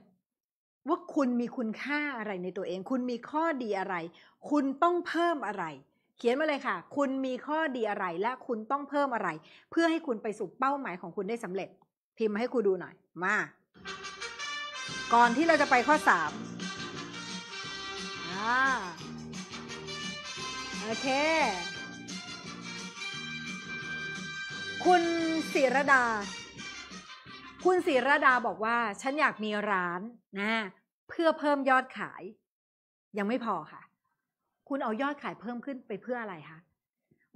ว่าคุณมีคุณค่าอะไรในตัวเอง คุณมีข้อดีอะไร คุณต้องเพิ่มอะไร เขียนมาเลยค่ะ คุณมีข้อดีอะไรและคุณต้องเพิ่มอะไร เพื่อให้คุณไปสู่เป้าหมายของคุณได้สำเร็จ พิมพ์มาให้ครูดูหน่อย มา ก่อนที่เราจะไปข้อสามอ่า โอเค คุณศิรดาคุณศิรดาบอกว่า ฉันอยากมีร้านนะ เพื่อเพิ่มยอดขาย ยังไม่พอค่ะ คุณเอายอดขายเพิ่มขึ้นไปเพื่ออะไรคะ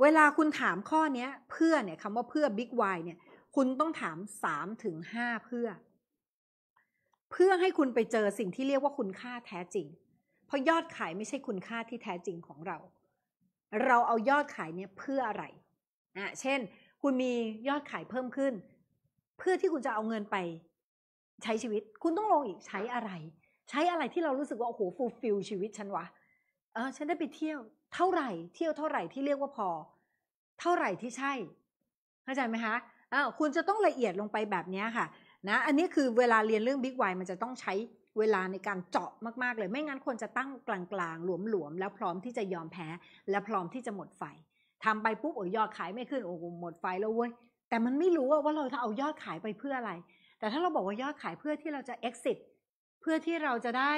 เวลาคุณถามข้อนี้เพื่อเนี่ยคำว่าเพื่อบิ๊กวเนี่ย คุณต้องถามสามถึงห้าเพื่อ เพื่อให้คุณไปเจอสิ่งที่เรียกว่าคุณค่าแท้จริง เพราะยอดขายไม่ใช่คุณค่าที่แท้จริงของเรา เราเอายอดขายเนี่ยเพื่ออะไรอ่ะเช่น คุณมียอดขายเพิ่มขึ้นเพื่อที่คุณจะเอาเงินไป ใช้ชีวิต คุณต้องลงอีกใช้อะไร ใช้อะไรที่เรารู้สึกว่าโอ้โหฟูลฟิลชีวิตฉันวะเออ ฉันได้ไปเที่ยวเท่าไหร่เที่ยวเท่าไหร่ที่เรียกว่าพอ เท่าไหร่ที่ใช่เข้าใจไหมคะอ้าวคุณจะต้องละเอียดลงไปแบบนี้ค่ะ นะอันนี้คือเวลาเรียนเรื่องบิ๊กไวมันจะต้องใช้เวลาในการเจาะมากๆเลยไม่งั้นคนจะตั้งกลางๆ หลวมๆแล้วพร้อมที่จะยอมแพ้ และพร้อมที่จะหมดไฟทำไปปุ๊บโอ้ยยอดขายไม่ขึ้นโอ้หมดไฟแล้วเว้ยแต่มันไม่รู้ว่าเราจะเอายอดขายไปเพื่ออะไร แต่ถ้าเราบอกว่ายอดขายเพื่อที่เราจะ exit เพื่อที่เราจะได้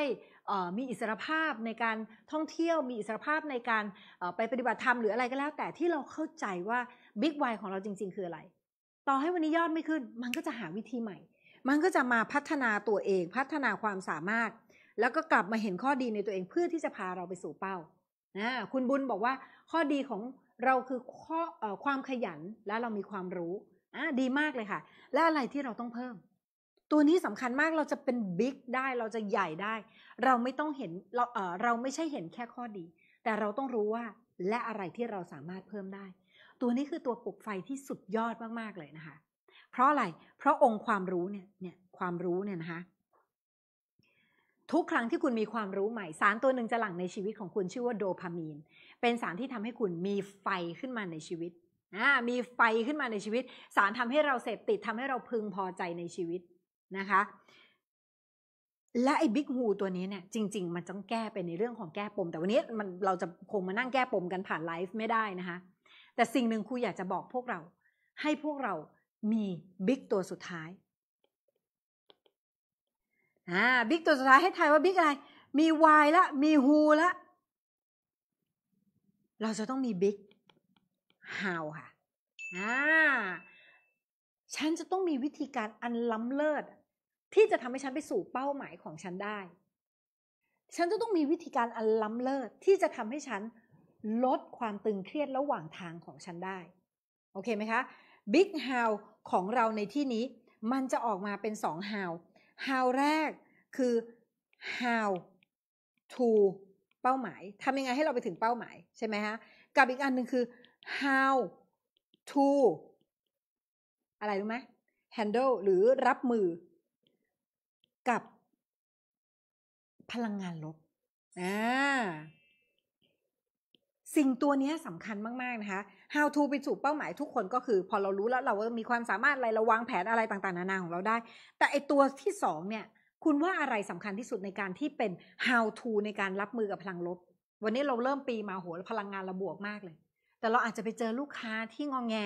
มีอิสรภาพในการท่องเที่ยว มีอิสรภาพในการไปปฏิบัติธรรมหรืออะไรก็แล้ว แต่ที่เราเข้าใจว่าบิ๊กไวของเราจริงๆ คืออะไร ต่อให้วันนี้ยอดไม่ขึ้น มันก็จะหาวิธีใหม่ มันก็จะมาพัฒนาตัวเอง พัฒนาความสามารถ แล้วก็กลับมาเห็นข้อดีในตัวเอง เพื่อที่จะพาเราไปสู่เป้านะคุณบุญบอกว่าข้อดีของเราคือข้อความขยันและเรามีความรู้อดีมากเลยค่ะ และอะไรที่เราต้องเพิ่ม ตัวนี้สำคัญมาก เราจะเป็นบิ๊กได้ เราจะใหญ่ได้ เราไม่ต้องเห็นเราเราไม่ใช่เห็นแค่ข้อดี แต่เราต้องรู้ว่าและอะไรที่เราสามารถเพิ่มได้ ตัวนี้คือตัวปลุกไฟที่สุดยอดมากๆเลยนะคะ เพราะอะไร เพราะองค์ความรู้เนี่ยเนี่ย ความรู้เนี่ยนะคะ ทุกครั้งที่คุณมีความรู้ใหม่สารตัวหนึ่งจะหลั่งในชีวิตของคุณชื่อว่าโดพามีนเป็นสารที่ทำให้คุณมีไฟขึ้นมาในชีวิตนะมีไฟขึ้นมาในชีวิต สารทำให้เราเสพติดทำให้เราพึงพอใจในชีวิต นะคะ และไอ้บิ๊กฮูตัวนี้เนี่ย จริง ๆ มันต้องแก้เป็นในเรื่องของแก้ปม แต่วันนี้มันเราจะคงมานั่งแก้ปมกันผ่านไลฟ์ไม่ได้นะคะ แต่สิ่งหนึ่งครูอยากจะบอกพวกเรา ให้พวกเรามีบิ๊กตัวสุดท้ายอ่าบิ๊กตัวสุดท้ายให้ทายว่าบิ๊กอะไร มีวยละมีฮูละเราจะต้องมี big how ค่ะอ่าฉันจะต้องมีวิธีการอันล้ำเลิศที่จะทำให้ฉันไปสู่เป้าหมายของฉันได้ ฉันจะต้องมีวิธีการอันล้ำเลิศที่จะทำให้ฉันลดความตึงเครียดระหว่างทางของฉันได้ โอเคไหมคะ Big How ของเราในที่นี้ มันจะออกมาเป็นสอง How How แรกคือ How to เป้าหมายทำยังไงให้เราไปถึงเป้าหมายใช่ไหมฮะ กับอีกอันหนึ่งคือ how to อะไรรู้ไหม handle หรือรับมือกับพลังงานลบ อ่า สิ่งตัวนี้สำคัญมากๆ นะคะ how to ไปสู่เป้าหมายทุกคนก็คือพอเรารู้แล้วเราก็มีความสามารถอะไรเราวางแผนอะไรต่างๆ นานาของเราได้ แต่ไอตัวที่สองเนี่ยคุณว่าอะไรสำคัญที่สุดในการที่เป็น how to ในการรับมือกับพลังลบ วันนี้เราเริ่มปีมาโหพลังงานเราบวกมากเลย แต่เราอาจจะไปเจอลูกค้าที่งองแง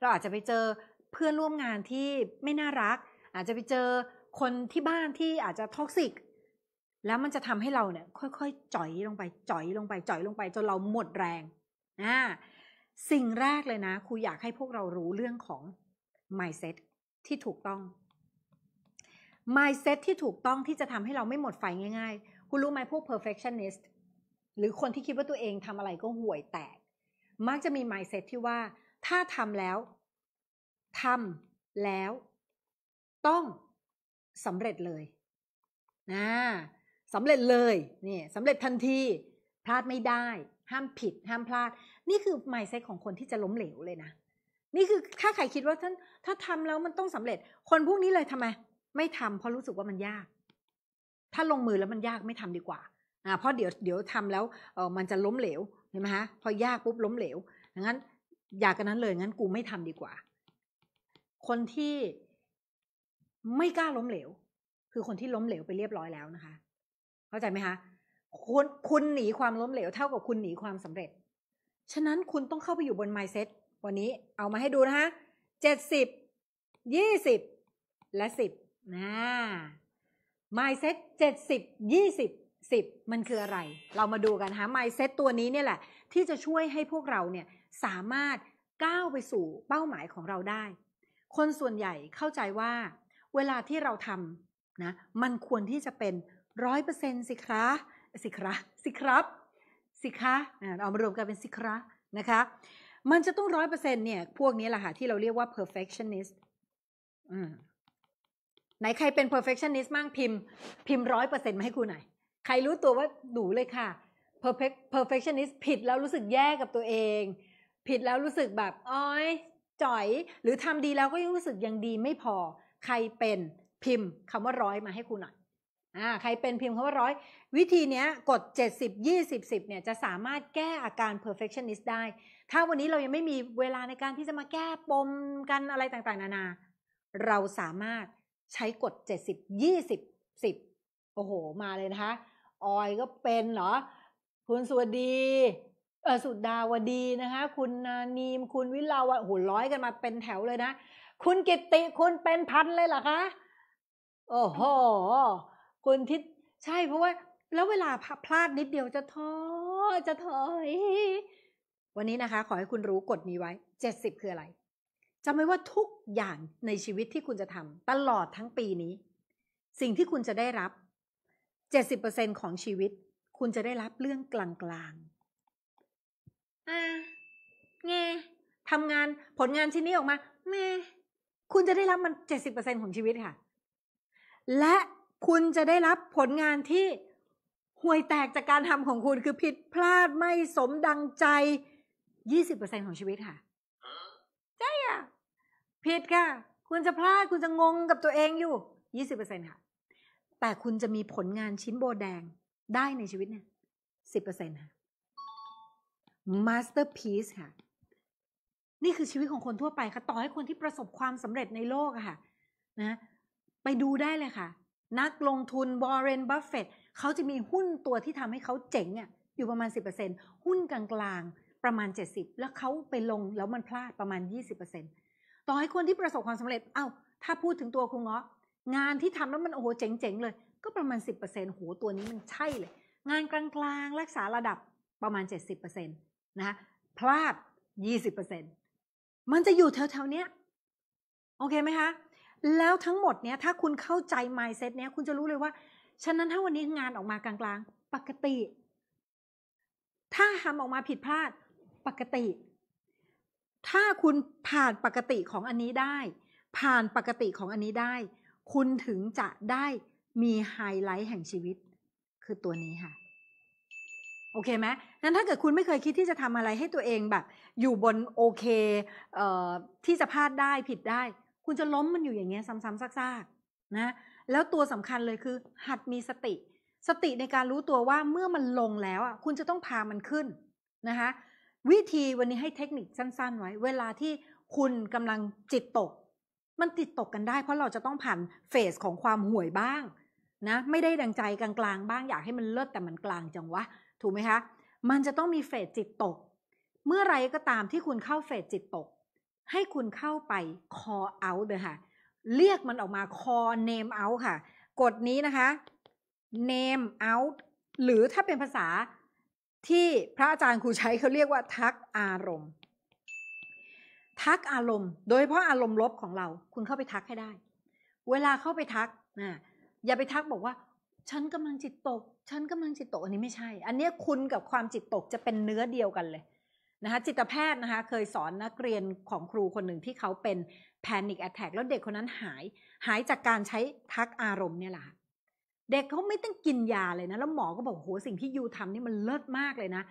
เราอาจจะไปเจอเพื่อนร่วมงานที่ไม่น่ารัก อาจจะไปเจอคนที่บ้านที่อาจจะท็อกซิก แล้วมันจะทำให้เราเนี่ย ค่อยๆ จ่อยลงไป จ่อยลงไป จ่อยลงไป จนเราหมดแรงอ่าสิ่งแรกเลยนะครูอยากให้พวกเรารู้เรื่องของ mindset ที่ถูกต้อง mindset ที่ถูกต้องที่จะทำให้เราไม่หมดไฟง่ายๆ คุณรู้ไหมพวก perfectionist หรือคนที่คิดว่าตัวเองทำอะไรก็ห่วยแตก มักจะมี mindset ที่ว่าถ้าทำแล้วทำแล้วต้องสำเร็จเลยนะสำเร็จเลยนี่สำเร็จทันที พลาดไม่ได้ ห้ามผิดห้ามพลาด นี่คือ mindset ของคนที่จะล้มเหลวเลยนะนี่คือถ้าใครคิดว่าท่านถ้าทำแล้วมันต้องสำเร็จ คนพวกนี้เลยทำไมไม่ทำเพราะรู้สึกว่ามันยาก ถ้าลงมือแล้วมันยากไม่ทำดีกว่าอ่าเพราะเดี๋ยวเดี๋ยวทำแล้วเออมันจะล้มเหลวเห็นไหมฮะ พอยากปุ๊บล้มเหลวงั้น อยากกันนั้นเลย งั้นกูไม่ทำดีกว่า คนที่ไม่กล้าล้มเหลวคือคนที่ล้มเหลวไปเรียบร้อยแล้วนะคะ เข้าใจไหมคะคุณคุณหนีความล้มเหลวเท่ากับคุณหนีความสำเร็จ ฉะนั้นคุณต้องเข้าไปอยู่บน mindset วันนี้ เอามาให้ดูนะคะ เจ็ดสิบ ยี่สิบ และสิบนะไมเซ็ตเจ็ดสิบยี่สิบสิบมันคืออะไร เรามาดูกันฮะายเซ็ตตัวนี้เนี่ยแหละ ที่จะช่วยให้พวกเราเนี่ย สามารถก้าวไปสู่เป้าหมายของเราได้ คนส่วนใหญ่เข้าใจว่าเวลาที่เราทำนะ มันควรที่จะเป็นร้อยเปอร์เซ็นต์สิครับสิครับสิครับ สิคะเอามารวมกันเป็นสิครับนะคะ มันจะต้องร้อยเปอร์เซ็นต์เนี่ย พวกนี้แหละค่ะที่เราเรียกว่า perfectionist อืมไหนใครเป็น perfectionist มั่งพิมพิมร้อยเปอร์เซ็นต์มาให้ครูหน่อย ใครรู้ตัวว่าดูเลยค่ะ perfect perfectionist ผิดแล้วรู้สึกแย่กับตัวเองผิดแล้วรู้สึกแบบอ้อยจ่อย หรือทำดีแล้วก็ยังรู้สึกยังดีไม่พอ ใครเป็นพิมพ์คำว่าร้อยมาให้ครูหน่อยอ่าใครเป็นพิมพ์คำว่าร้อยวิธีเนี้ยกด70 20 10 เนี่ย จะสามารถแก้อาการ perfectionist ได้ ถ้าวันนี้เรายังไม่มีเวลาในการที่จะมาแก้ปมกันอะไรต่างๆ นานาเราสามารถใช้กด70 20 10โอ้โห มาเลยนะคะ ออยก็เป็นเหรอ คุณสวัสดีเออสุดดาวดีนะคะ คุณนานีมคุณวิลาวะโอ้โหร้อยกันมาเป็นแถวเลยนะ คุณกิติคุณเป็นพันเลยเหรอคะ โอ้โห คุณทิศใช่เพราะว่า แล้วเวลาพลาดนิดเดียวจะท้อจะถอย วันนี้นะคะ ขอให้คุณรู้กฎนี้ไว้ 70 คืออะไรจำไว้ว่าทุกอย่างในชีวิตที่คุณจะทำตลอดทั้งปีนี้ สิ่งที่คุณจะได้รับ 70%ของชีวิต คุณจะได้รับเรื่องกลางๆอ่าแงทำงานผลงานชิ้นนี้ออกมาแม่ คุณจะได้รับมัน 70%ของชีวิตค่ะ และคุณจะได้รับผลงานที่ห่วยแตกจากการทำของคุณคือผิดพลาดไม่สมดังใจ 20%ของชีวิตค่ะผิดค่ะ คุณจะพลาด คุณจะงงกับตัวเองอยู่ ยี่สิบเเปอร์ซ็นค่ะ แต่คุณจะมีผลงานชิ้นโบแดงได้ในชีวิตเนี่ยสิบเเปอร์ซ็นค่ะ masterpiece ค่ะ นี่คือชีวิตของคนทั่วไปค่ะ ต่อให้คนที่ประสบความสำเร็จในโลกค่ะ นะ ไปดูได้เลยค่ะ นักลงทุนบอร์เรนบัฟเฟตเขาจะมีหุ้นตัวที่ทำให้เขาเจ๋งอ่ะ อยู่ประมาณ 10%หุ้นกลางๆ ประมาณ 70 แล้วเขาไปลงแล้วมันพลาดประมาณ 20%ต่อให้คนที่ประสบความสำเร็จ เอา้า ถ้าพูดถึงตัวครูเงาะ งานที่ทำแล้วมันโอ้โหเจ๋งๆเลย ก็ประมาณ 10%ปอ้โหตัวนี้มันใช่เลย งานกลางๆ รักษาระดับประมาณ 70%นะนะพลาด 20%มันจะอยู่แถวๆเนี้ย โอเคไหมคะ แล้วทั้งหมดเนี้ย ถ้าคุณเข้าใจ mindset เนี้ย คุณจะรู้เลยว่า ฉะนั้นถ้าวันนี้งานออกมากลางๆปกติ ถ้าทำออกมาผิดพลาดปกติถ้าคุณผ่านปกติของอันนี้ได้ ผ่านปกติของอันนี้ได้ คุณถึงจะได้มีไฮไลท์แห่งชีวิต คือตัวนี้ค่ะ โอเคไหมนั้นถ้าเกิดคุณไม่เคยคิดที่จะทำอะไรให้ตัวเองแบบ อยู่บนโอเค เออที่จะพลาดได้ผิดได้ คุณจะล้มมันอยู่อย่างเงี้ยซ้ำๆซากๆนะ แล้วตัวสำคัญเลยคือ หัดมีสติ สติในการรู้ตัวว่าเมื่อมันลงแล้วอ่ะคุณจะต้องพามันขึ้นนะคะวิธีวันนี้ให้เทคนิคสั้นๆไว้ เวลาที่คุณกำลังจิตตก มันติดตกกันได้เพราะเราจะต้องผ่านเฟสของความห่วยบ้างนะไม่ได้ดังใจกลางๆบ้าง อยากให้มันเลิศแต่มันกลางจังวะถูกไหมคะมันจะต้องมีเฟสจิตตก เมื่อไรก็ตามที่คุณเข้าเฟสจิตตก ให้คุณเข้าไป call out เลยค่ะเรียกมันออกมา call name out ค่ะ กดนี้นะคะ name out หรือถ้าเป็นภาษาที่พระอาจารย์ครูใช้เขาเรียกว่าทักอารมณ์ ทักอารมณ์ โดยเฉพาะอารมณ์ลบของเรา คุณเข้าไปทักให้ได้ เวลาเข้าไปทักนะอย่าไปทักบอกว่า ฉันกำลังจิตตก ฉันกำลังจิตตก อันนี้ไม่ใช่ อันนี้คุณกับความจิตตกจะเป็นเนื้อเดียวกันเลยนะคะ จิตแพทย์นะคะ เคยสอนนักเรียนของครูคนหนึ่งที่เขาเป็นแพนิคแอทแทกแล้วเด็กคนนั้นหายหายจากการใช้ทักอารมณ์เนี่ยแหละเด็กเขาไม่ต้องกินยาเลยนะแล้วหมอก็บอกโหสิ่งที่ยูทำนี่มันเลิศมากเลยนะ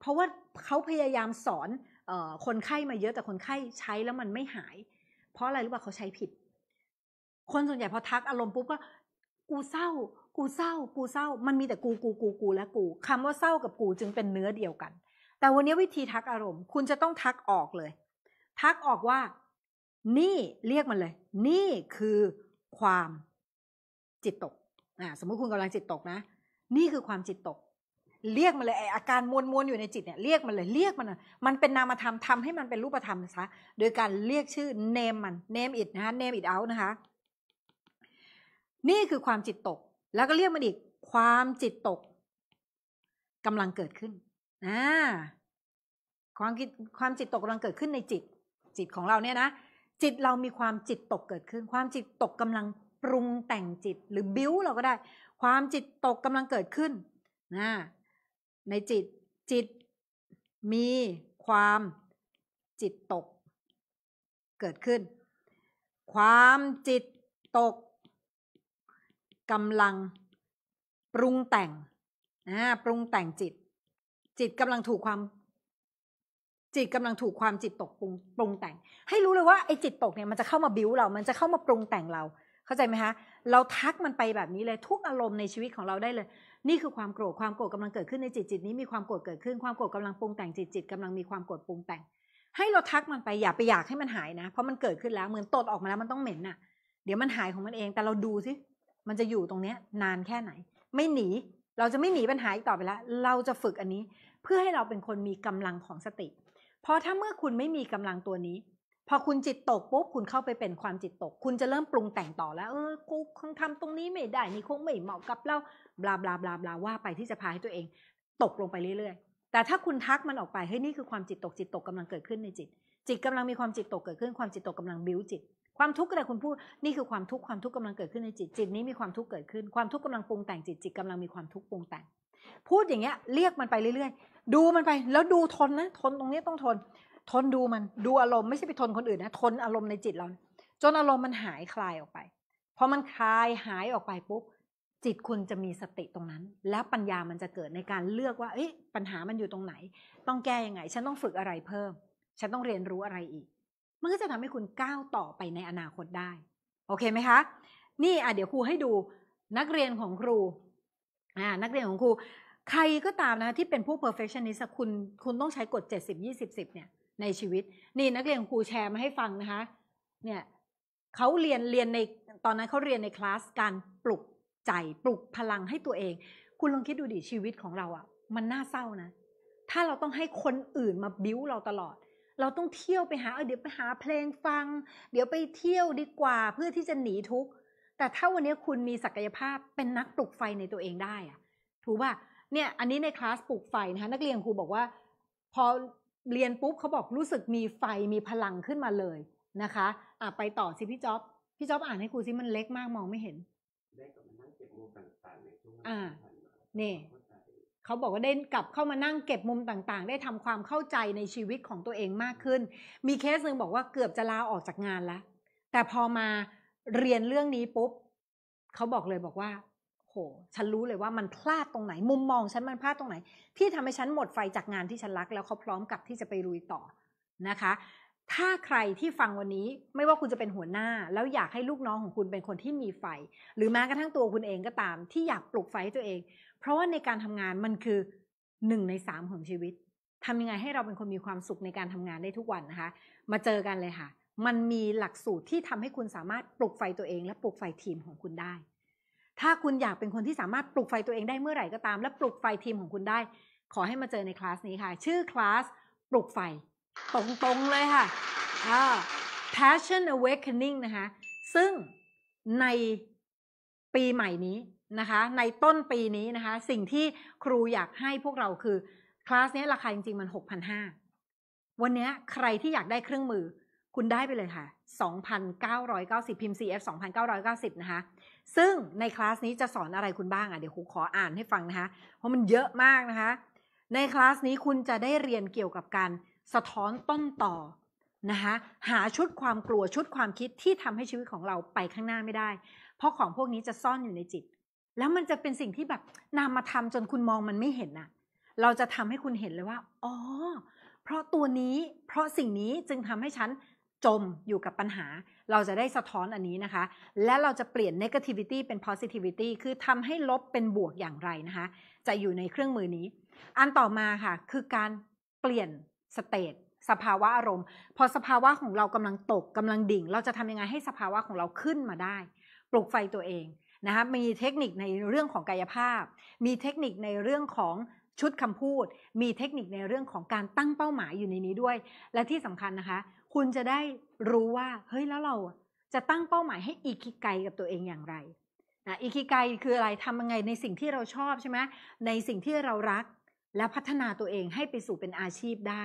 เพราะว่าเขาพยายามสอนคนไข้มาเยอะแต่คนไข้ใช้แล้วมันไม่หาย เพราะอะไรรู้ป่ะเขาใช้ผิด คนส่วนใหญ่พอทักอารมณ์ปุ๊บก็กูเศร้า กูเศร้า กูเศร้า มันมีแต่กูกูกูกูและกู คำว่าเศร้ากับกูจึงเป็นเนื้อเดียวกัน แต่วันนี้วิธีทักอารมณ์ คุณจะต้องทักออกเลย ทักออกว่า นี่เรียกมันเลย นี่คือความจิตตกอ่าสมมุติคุณกำลังจิตตกนะ นี่คือความจิตตก เรียกมันเลยไออาการมวนมวนอยู่ในจิต เนี่ยเรียกมันเลยเรียกมันมันเป็นนามธรรมทำให้มันเป็นรูปธรรมนะโดยการเรียกชื่อ เนมมันเนมอิดนะคะเนมอิดเอานะคะนี่คือความจิตตก แล้วก็เรียกมันอีก ความจิตตก กำลังเกิดขึ้นอ่าความคิดความจิตตกกำลังเกิดขึ้นในจิต จิตของเราเนี่ยนะจิตเรามีความจิตตกเกิดขึ้น ความจิตตกกำลังปรุงแต่งจิต หรือบิ้วเราก็ได้ ความจิตตกกำลังเกิดขึ้นนะในจิตจิตมีความจิตตกเกิดขึ้น ความจิตตกกำลังปรุงแต่งนะปรุงแต่งจิต จิตกำลังถูกความจิตกำลังถูกความจิตตกปรุง ปรุงแต่ง ให้รู้เลยว่าไอ้จิตตกเนี่ยมันจะเข้ามาบิ้วเรา มันจะเข้ามาปรุงแต่งเราเข้าใจไหมคะ เราทักมันไปแบบนี้เลยทุกอารมณ์ในชีวิตของเราได้เลย นี่คือความโกรธ ความโกรธกำลังเกิดขึ้นในจิตจิต นี้มีความโกรธเกิดขึ้น ความโกรธกำลังปรุงแต่งจิตจิตกำลังมีความโกรธปรุงแต่ง ให้เราทักมันไป อย่าไปอยากให้มันหายนะ เพราะมันเกิดขึ้นแล้วเหมือนตดออกมาแล้วมันต้องเหม็นน่ะ เดี๋ยวมันหายของมันเอง แต่เราดูสิมันจะอยู่ตรงเนี้ย นานแค่ไหน ไม่หนี เราจะไม่หนีปัญหาอีกต่อไปแล้ว เราจะฝึกอันนี้ เพื่อให้เราเป็นคนมีกำลังของสติ เพราะถ้าเมื่อคุณไม่มีกำลังตัวนี้พอคุณจิตตกปุ๊บคุณเข้าไปเป็นความจิตตก คุณจะเริ่มปรุงแต่งต่อแล้วเออกูคงทำตรงนี้ไม่ได้นี่คงไม่เหมาะกับเราบลาบลาบลาบลาว่าไปที่จะพาให้ตัวเองตกลงไปเรื่อยๆ แต่ถ้าคุณทักมันออกไปเฮ้ยนี่คือความจิตตกจิตตกกำลังเกิดขึ้นในจิต จิตกำลังมีความจิตตกเกิดขึ้นความจิตตกกำลังบิ้วจิต ความทุกข์อะไรคุณพูดนี่คือความทุกข์ความทุกข์กำลังเกิดขึ้นในจิตจิตนี้มีความทุกข์เกิดขึ้นความทุกข์กำลังปรุงแต่งจิตจิตกำลังมีความทุกข์ปรุงแต่งพูดอย่างเงี้ยเรียกมันไปเรื่อยๆ ดูมันไป แล้วดูทนนะทนตรงนี้ต้องทนทนดูมันดูอารมณ์ไม่ใช่ไปทนคนอื่นนะ ทนอารมณ์ในจิตเราจนอารมณ์มันหายคลายออกไปพอมันคลายหายออกไปปุ๊บจิตคุณจะมีสติตรงนั้น แล้วปัญญามันจะเกิดในการเลือกว่า เอ๊ะปัญหามันอยู่ตรงไหน ต้องแก้ยังไงฉันต้องฝึกอะไรเพิ่ม ฉันต้องเรียนรู้อะไรอีกมันก็จะทำให้คุณก้าวต่อไปในอนาคตได้ โอเคไหมคะนี่อ่ะเดี๋ยวครูให้ดูนักเรียนของครูอ่านักเรียนของครู ใครก็ตามนะที่เป็นผู้ perfectionist คุณคุณต้องใช้กฎ70 20 10เนี่ยในชีวิตนี่นักเรียนครูแชร์มาให้ฟังนะคะ เนี่ยเขาเรียนเรียนในตอนนั้นเขาเรียนในคลาสการปลุกใจปลุกพลังให้ตัวเอง คุณลองคิดดูดิ ชีวิตของเราอะ่ะมันน่าเศร้านะ ถ้าเราต้องให้คนอื่นมาบิ้วเราตลอด เราต้องเที่ยวไปหาเเดี๋ยวไปหาเพลงฟัง เดี๋ยวไปเที่ยวดีกว่าเพื่อที่จะหนีทุกข์แต่ถ้าวันนี้คุณมีศักยภาพเป็นนักปลุกไฟในตัวเองได้อะถูกป่ะเนี่ย อันนี้ในคลาสปลุกไฟนะคะนักเรียนครูบอกว่าพอเรียนปุ๊บเขาบอกรู้สึกมีไฟมีพลังขึ้นมาเลยนะคะ อ่ะไปต่อสิพี่จ๊อบ พี่จ๊อบอ่านให้ครูซิมันเล็กมาก มองไม่เห็นได้กลับมานั่งเก็บมุมต่างๆในช่วงอ่านี่เขาบอกว่าได้กลับเข้ามานั่งเก็บมุมต่างๆ ได้ทำความเข้าใจในชีวิตของตัวเองมากขึ้น มีเคสหนึ่งบอกว่าเกือบจะลาออกจากงานแล้ว แต่พอมาเรียนเรื่องนี้ปุ๊บเขาบอกเลยบอกว่าโหฉันรู้เลยว่ามันพลาดตรงไหน มุมมองฉันมันพลาดตรงไหน ที่ทำให้ฉันหมดไฟจากงานที่ฉันรักแล้วเขาพร้อมกับที่จะไปลุยต่อนะคะ ถ้าใครที่ฟังวันนี้ไม่ว่าคุณจะเป็นหัวหน้า แล้วอยากให้ลูกน้องของคุณเป็นคนที่มีไฟ หรือแม้กระทั่งตัวคุณเองก็ตาม ที่อยากปลุกไฟตัวเอง เพราะว่าในการทำงานมันคือหนึ่งในสามของชีวิตทำยังไงให้เราเป็นคนมีความสุขในการทำงานได้ทุกวันนะคะ มาเจอกันเลยค่ะ มันมีหลักสูตรที่ทำให้คุณสามารถปลุกไฟตัวเอง และปลุกไฟทีมของคุณได้ถ้าคุณอยากเป็นคนที่สามารถปลุกไฟตัวเองได้เมื่อไหร่ก็ตาม และปลุกไฟทีมของคุณได้ ขอให้มาเจอในคลาสนี้ค่ะชื่อคลาสปลุกไฟตรงๆเลยค่ะ passion awakening นะคะซึ่งในปีใหม่นี้นะคะ ในต้นปีนี้นะคะ สิ่งที่ครูอยากให้พวกเราคือ คลาสนี้ราคาจริงๆมัน 6,500วันนี้ใครที่อยากได้เครื่องมือคุณได้ไปเลยค่ะ2,990 พิมพ์ CF 2,990 นะคะ ซึ่งในคลาสนี้จะสอนอะไรคุณบ้างอ่ะ เดี๋ยวครูขออ่านให้ฟังนะคะ เพราะมันเยอะมากนะคะ ในคลาสนี้คุณจะได้เรียนเกี่ยวกับการสะท้อนต้นต่อนะคะ หาชุดความกลัวชุดความคิดที่ทำให้ชีวิตของเราไปข้างหน้าไม่ได้ เพราะของพวกนี้จะซ่อนอยู่ในจิต แล้วมันจะเป็นสิ่งที่แบบนามาทำจนคุณมองมันไม่เห็นน่ะ เราจะทำให้คุณเห็นเลยว่า อ๋อ เพราะตัวนี้ เพราะสิ่งนี้จึงทำให้ฉันจมอยู่กับปัญหา เราจะได้สะท้อนอันนี้นะคะ และเราจะเปลี่ยน negativity เป็น positivity คือทำให้ลบเป็นบวกอย่างไรนะคะ จะอยู่ในเครื่องมือนี้ อันต่อมาค่ะคือการเปลี่ยนสเตตสภาวะอารมณ์พอสภาวะของเรากำลังตกกำลังดิ่ง เราจะทำยังไงให้สภาวะของเราขึ้นมาได้ ปลุกไฟตัวเองนะคะมีเทคนิคในเรื่องของกายภาพ มีเทคนิคในเรื่องของชุดคำพูด มีเทคนิคในเรื่องของการตั้งเป้าหมายอยู่ในนี้ด้วย และที่สำคัญนะคะคุณจะได้รู้ว่า เฮ้ยแล้วเราจะตั้งเป้าหมายให้อีคิไกกับตัวเองอย่างไรนะอีคิไกคืออะไรทำยังไงในสิ่งที่เราชอบใช่ไหมในสิ่งที่เรารักและพัฒนาตัวเองให้ไปสู่เป็นอาชีพได้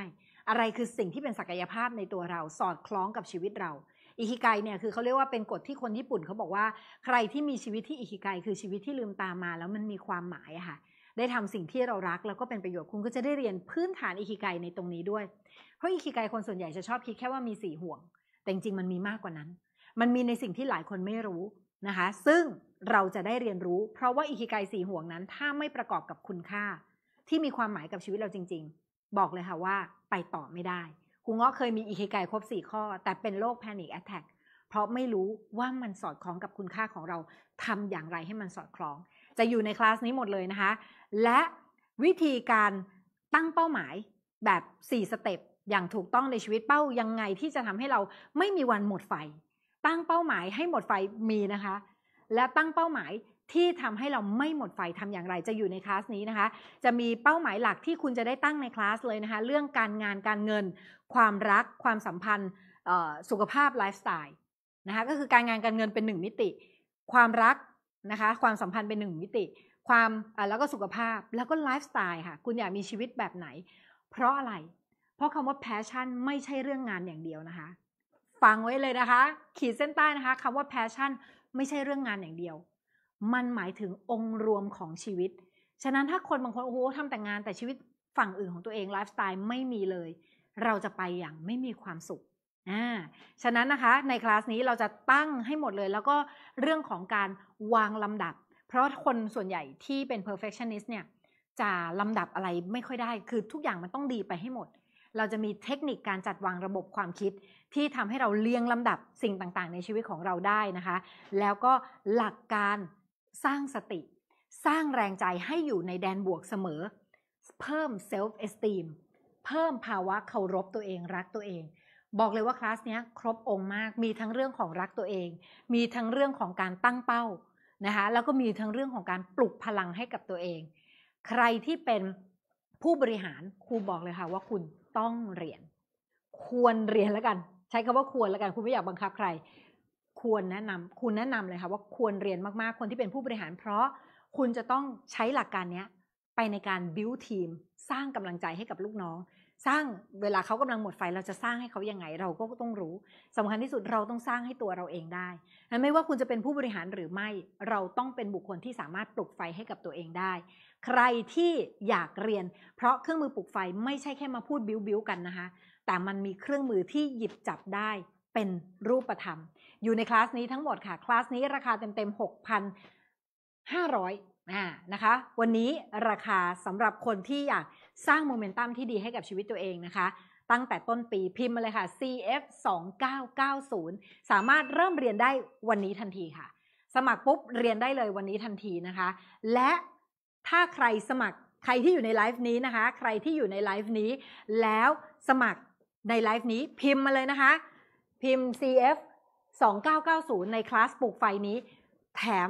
อะไรคือสิ่งที่เป็นศักยภาพในตัวเราสอดคล้องกับชีวิตเราอิคิไกเนี่ยคือเขาเรียกว่าเป็นกฎที่คนญี่ปุ่นเขาบอกว่า ใครที่มีชีวิตที่อิคิไกคือชีวิตที่ลืมตามา แล้วมันมีความหมายค่ะได้ทำสิ่งที่เรารักแล้วก็เป็นประโยชน์คุณก็จะได้เรียนพื้นฐานอิคิไกในตรงนี้ด้วย เพราะอิคิไกคนส่วนใหญ่จะชอบคิดแค่ว่ามีสี่ห่วงแต่จริงมันมีมากกว่านั้น มันมีในสิ่งที่หลายคนไม่รู้นะคะ ซึ่งเราจะได้เรียนรู้ เพราะว่าอิคิไกสี่ห่วงนั้นถ้าไม่ประกอบกับคุณค่า ที่มีความหมายกับชีวิตเราจริง ๆ บอกเลยค่ะว่าไปต่อไม่ได้คุณง้อเคยมีอิคิไกครบ4ข้อแต่เป็นโรคแพนิคแอทแทกเพราะไม่รู้ว่ามันสอดคล้องกับคุณค่าของเรา ทำอย่างไรให้มันสอดคล้องจะอยู่ในคลาสนี้หมดเลยนะคะ และวิธีการตั้งเป้าหมายแบบ 4 สเต็ป อย่างถูกต้องในชีวิตเป้ายังไงที่จะทำให้เราไม่มีวันหมดไฟ ตั้งเป้าหมายให้หมดไฟมีนะคะ และตั้งเป้าหมายที่ทำให้เราไม่หมดไฟทำอย่างไรจะอยู่ใน คลาสนี้นะคะ จะมีเป้าหมายหลักที่คุณจะได้ตั้งในคลาสเลยนะคะ เรื่องการงานการเงินความรักความสัมพันธ์สุขภาพไลฟ์สไตล์นะคะก็คือการงานการเงินเป็นหนึ่งมิติ ความรักนะคะความสัมพันธ์เป็นหนึ่งมิติความแล้วก็สุขภาพแล้วก็ไลฟ์สไตล์ค่ะ คุณอยากมีชีวิตแบบไหน เพราะอะไร เพราะคำว่าแพชชั่น ไม่ใช่เรื่องงานอย่างเดียวนะคะ ฟังไว้เลยนะคะ ขีดเส้นใต้นะคะคำว่าแพชชั่น ไม่ใช่เรื่องงานอย่างเดียว มันหมายถึงองค์รวมของชีวิต ฉะนั้นถ้าคนบางคนโอ้โหทำแต่งานแต่ชีวิตฝั่งอื่นของตัวเองไลฟ์สไตล์ไม่มีเลย เราจะไปอย่างไม่มีความสุขอ่าฉะนั้นนะคะในคลาสนี้เราจะตั้งให้หมดเลย แล้วก็เรื่องของการวางลำดับ เพราะคนส่วนใหญ่ที่เป็น perfectionist เนี่ยจะลำดับอะไรไม่ค่อยได้ คือทุกอย่างมันต้องดีไปให้หมด เราจะมีเทคนิคการจัดวางระบบความคิด ที่ทำให้เราเรียงลำดับสิ่งต่างๆ ในชีวิตของเราได้นะคะ แล้วก็หลักการสร้างสติ สร้างแรงใจให้อยู่ในแดนบวกเสมอ เพิ่ม self esteem เพิ่มภาวะเคารพตัวเองรักตัวเองบอกเลยว่าคลาสนี้ครบองค์มาก มีทั้งเรื่องของรักตัวเอง มีทั้งเรื่องของการตั้งเป้านะคะ แล้วก็มีทั้งเรื่องของการปลุกพลังให้กับตัวเอง ใครที่เป็นผู้บริหาร ครูบอกเลยค่ะว่าคุณต้องเรียน ควรเรียนแล้วกัน ใช้คำว่าควรแล้วกันคุณไม่อยากบังคับใคร ควรแนะนำคุณแนะนำเลยค่ะว่าควรเรียนมากๆ คนที่เป็นผู้บริหาร เพราะคุณจะต้องใช้หลักการนี้ไปในการ build ทีมสร้างกำลังใจให้กับลูกน้องสร้างเวลาเขากำลังหมดไฟเราจะสร้างให้เขายังไง เราก็ต้องรู้สำคัญที่สุดเราต้องสร้างให้ตัวเราเองได้ ไม่ว่าคุณจะเป็นผู้บริหารหรือไม่เราต้องเป็นบุคคลที่สามารถปลุกไฟให้กับตัวเองได้ ใครที่อยากเรียน เพราะเครื่องมือปลุกไฟไม่ใช่แค่มาพูดบิ้วบิ้วกันนะคะ แต่มันมีเครื่องมือที่หยิบจับได้เป็นรูปธรรม อยู่ในคลาสนี้ทั้งหมดค่ะ คลาสนี้ราคาเต็มๆ6,500นะคะ วันนี้ราคาสำหรับคนที่อยากสร้างโมเมนตัมที่ดีให้กับชีวิตตัวเองนะคะ ตั้งแต่ต้นปีพิมพ์มาเลยค่ะ CF 2990สามารถเริ่มเรียนได้วันนี้ทันทีค่ะ สมัครปุ๊บเรียนได้เลยวันนี้ทันทีนะคะ และถ้าใครสมัครใครที่อยู่ในไลฟ์นี้นะคะ ใครที่อยู่ในไลฟ์นี้ แล้วสมัครในไลฟ์นี้พิมพ์มาเลยนะคะ พิมพ์ CF 2990ในคลาสปลูกไฟนี้ แถม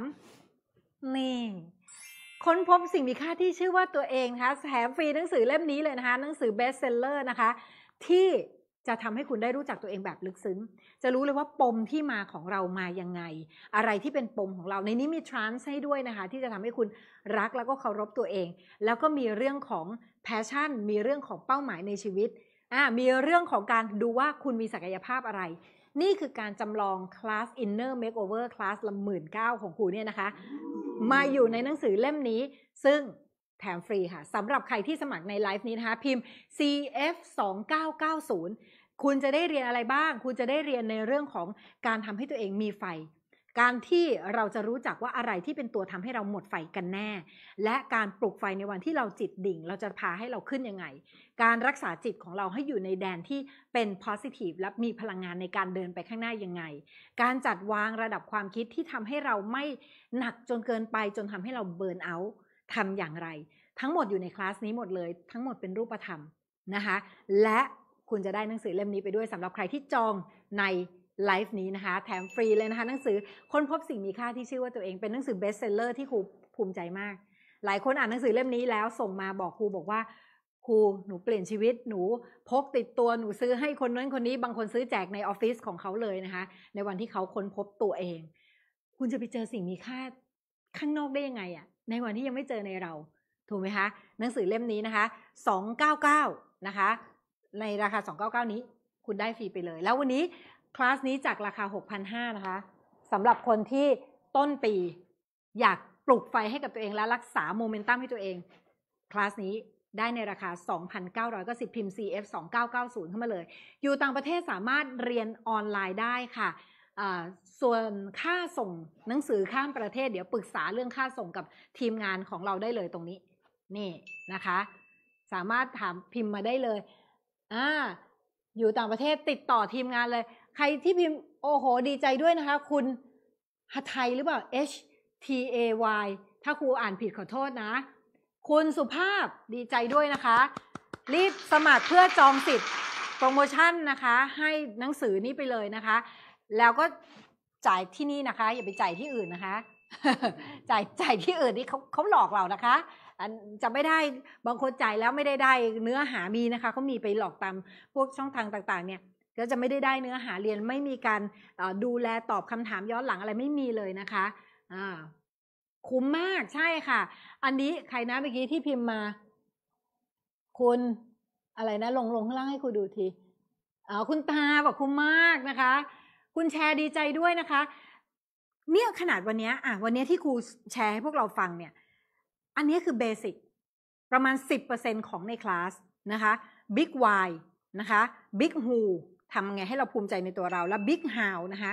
นี่ค้นพบสิ่งมีค่าที่ชื่อว่าตัวเองนะคะแถมฟรีหนังสือเล่มนี้เลยนะคะหนังสือเบสเซลเลอร์นะคะที่จะทำให้คุณได้รู้จักตัวเองแบบลึกซึ้งจะรู้เลยว่าปมที่มาของเรามายังไง อะไรที่เป็นปมของเรา ในนี้มีทรานส์ให้ด้วยนะคะที่จะทำให้คุณรักแล้วก็เคารพตัวเอง แล้วก็มีเรื่องของแพชชั่น มีเรื่องของเป้าหมายในชีวิตมีเรื่องของการดูว่าคุณมีศักยภาพอะไรนี่คือการจำลองคลาส Inner Makeover คลาสละหมื่นเก้าของครูเนี่ยนะคะ มาอยู่ในหนังสือเล่มนี้ ซึ่งแถมฟรีค่ะ สำหรับใครที่สมัครในไลฟ์นี้นะคะ พิมพ์ CF 2 9 9 0คุณจะได้เรียนอะไรบ้าง คุณจะได้เรียนในเรื่องของการทำให้ตัวเองมีไฟการที่เราจะรู้จักว่าอะไรที่เป็นตัวทำให้เราหมดไฟกันแน่ และการปลุกไฟในวันที่เราจิตดิ่ง เราจะพาให้เราขึ้นยังไง การรักษาจิตของเราให้อยู่ในแดนที่เป็น positive และมีพลังงานในการเดินไปข้างหน้ายังไง การจัดวางระดับความคิดที่ทำให้เราไม่หนักจนเกินไปจนทำให้เราเบิร์นเอาท์ทำอย่างไร ทั้งหมดอยู่ในคลาสนี้หมดเลย ทั้งหมดเป็นรูปธรรมนะคะและคุณจะได้หนังสือเล่มนี้ไปด้วยสำหรับใครที่จองในไลฟ์นี้นะคะแถมฟรีเลยนะคะหนังสือค้นพบสิ่งมีค่าที่ชื่อว่าตัวเอง เป็นหนังสือเบสเซลเลอร์ที่ครูภูมิใจมาก หลายคนอ่านหนังสือเล่มนี้แล้วส่งมาบอกครูบอกว่าครูหนูเปลี่ยนชีวิต หนูพกติดตัวหนูซื้อให้คนนั้นคนนี้ บางคนซื้อแจกในออฟฟิศของเขาเลยนะคะ ในวันที่เขาค้นพบตัวเอง คุณจะไปเจอสิ่งมีค่าข้างนอกได้ยังไงอะในวันที่ยังไม่เจอในเรา ถูกไหมคะหนังสือเล่มนี้นะคะ299นะคะ ในราคา299นี้ คุณได้ฟรีไปเลย แล้ววันนี้คลาสนี้จากราคา 6,500นะคะสำหรับคนที่ต้นปี อยากปลุกไฟให้กับตัวเองและรักษาโมเมนตัมให้ตัวเอง คลาสนี้ได้ในราคา 2,990พิมพ์ CF 2990เข้ามาเลย อยู่ต่างประเทศสามารถเรียนออนไลน์ได้ค่ะส่วนค่าส่งหนังสือข้ามประเทศเดี๋ยวปรึกษาเรื่องค่าส่งกับทีมงานของเราได้เลยตรงนี้ นี่นะคะ สามารถถามพิมพ์มาได้เลยอ่าอยู่ต่างประเทศติดต่อทีมงานเลยใครที่พิมพ์โอ้โห ดีใจด้วยนะคะ คุณทไทย หรือเปล่า H T A Y ถ้าครูอ่านผิดขอโทษนะคุณสุภาพดีใจด้วยนะคะ รีบสมัครเพื่อจองสิทธิ์โปรโมชั่นนะคะ ให้หนังสือนี้ไปเลยนะคะ แล้วก็จ่ายที่นี่นะคะอย่าไปจ่ายที่อื่นนะคะ จ่ายจ่ายที่อื่นนี่เขาเขาหลอกเรานะคะจะไม่ได้บางคนจ่ายแล้วไม่ได้ได้เนื้อหามีนะคะเขามีไปหลอกตามพวกช่องทางต่าง ๆ เนี่ยก็จะไม่ได้ได้เนื้อหาเรียนไม่มีการดูแลตอบคำถามย้อนหลังอะไรไม่มีเลยนะคะอ่าคุ้มมากใช่ค่ะ อันนี้ใครนะเมื่อกี้ที่พิมพ์มา คุณ อะไรนะ ลงลงข้างล่างให้คุณดูทีอ๋อคุณตาบอกคุ้มมากนะคะ คุณแชร์ดีใจด้วยนะคะ เนี่ยขนาดวันนี้อ่ะวันนี้ที่ครูแชร์ให้พวกเราฟังเนี่ย อันนี้คือเบสิกประมาณ 10%ของในคลาสนะคะบิ๊กวนะคะบิ๊กฮูทำไงให้เราภูมิใจในตัวเรา และบิ๊กฮาวนะคะ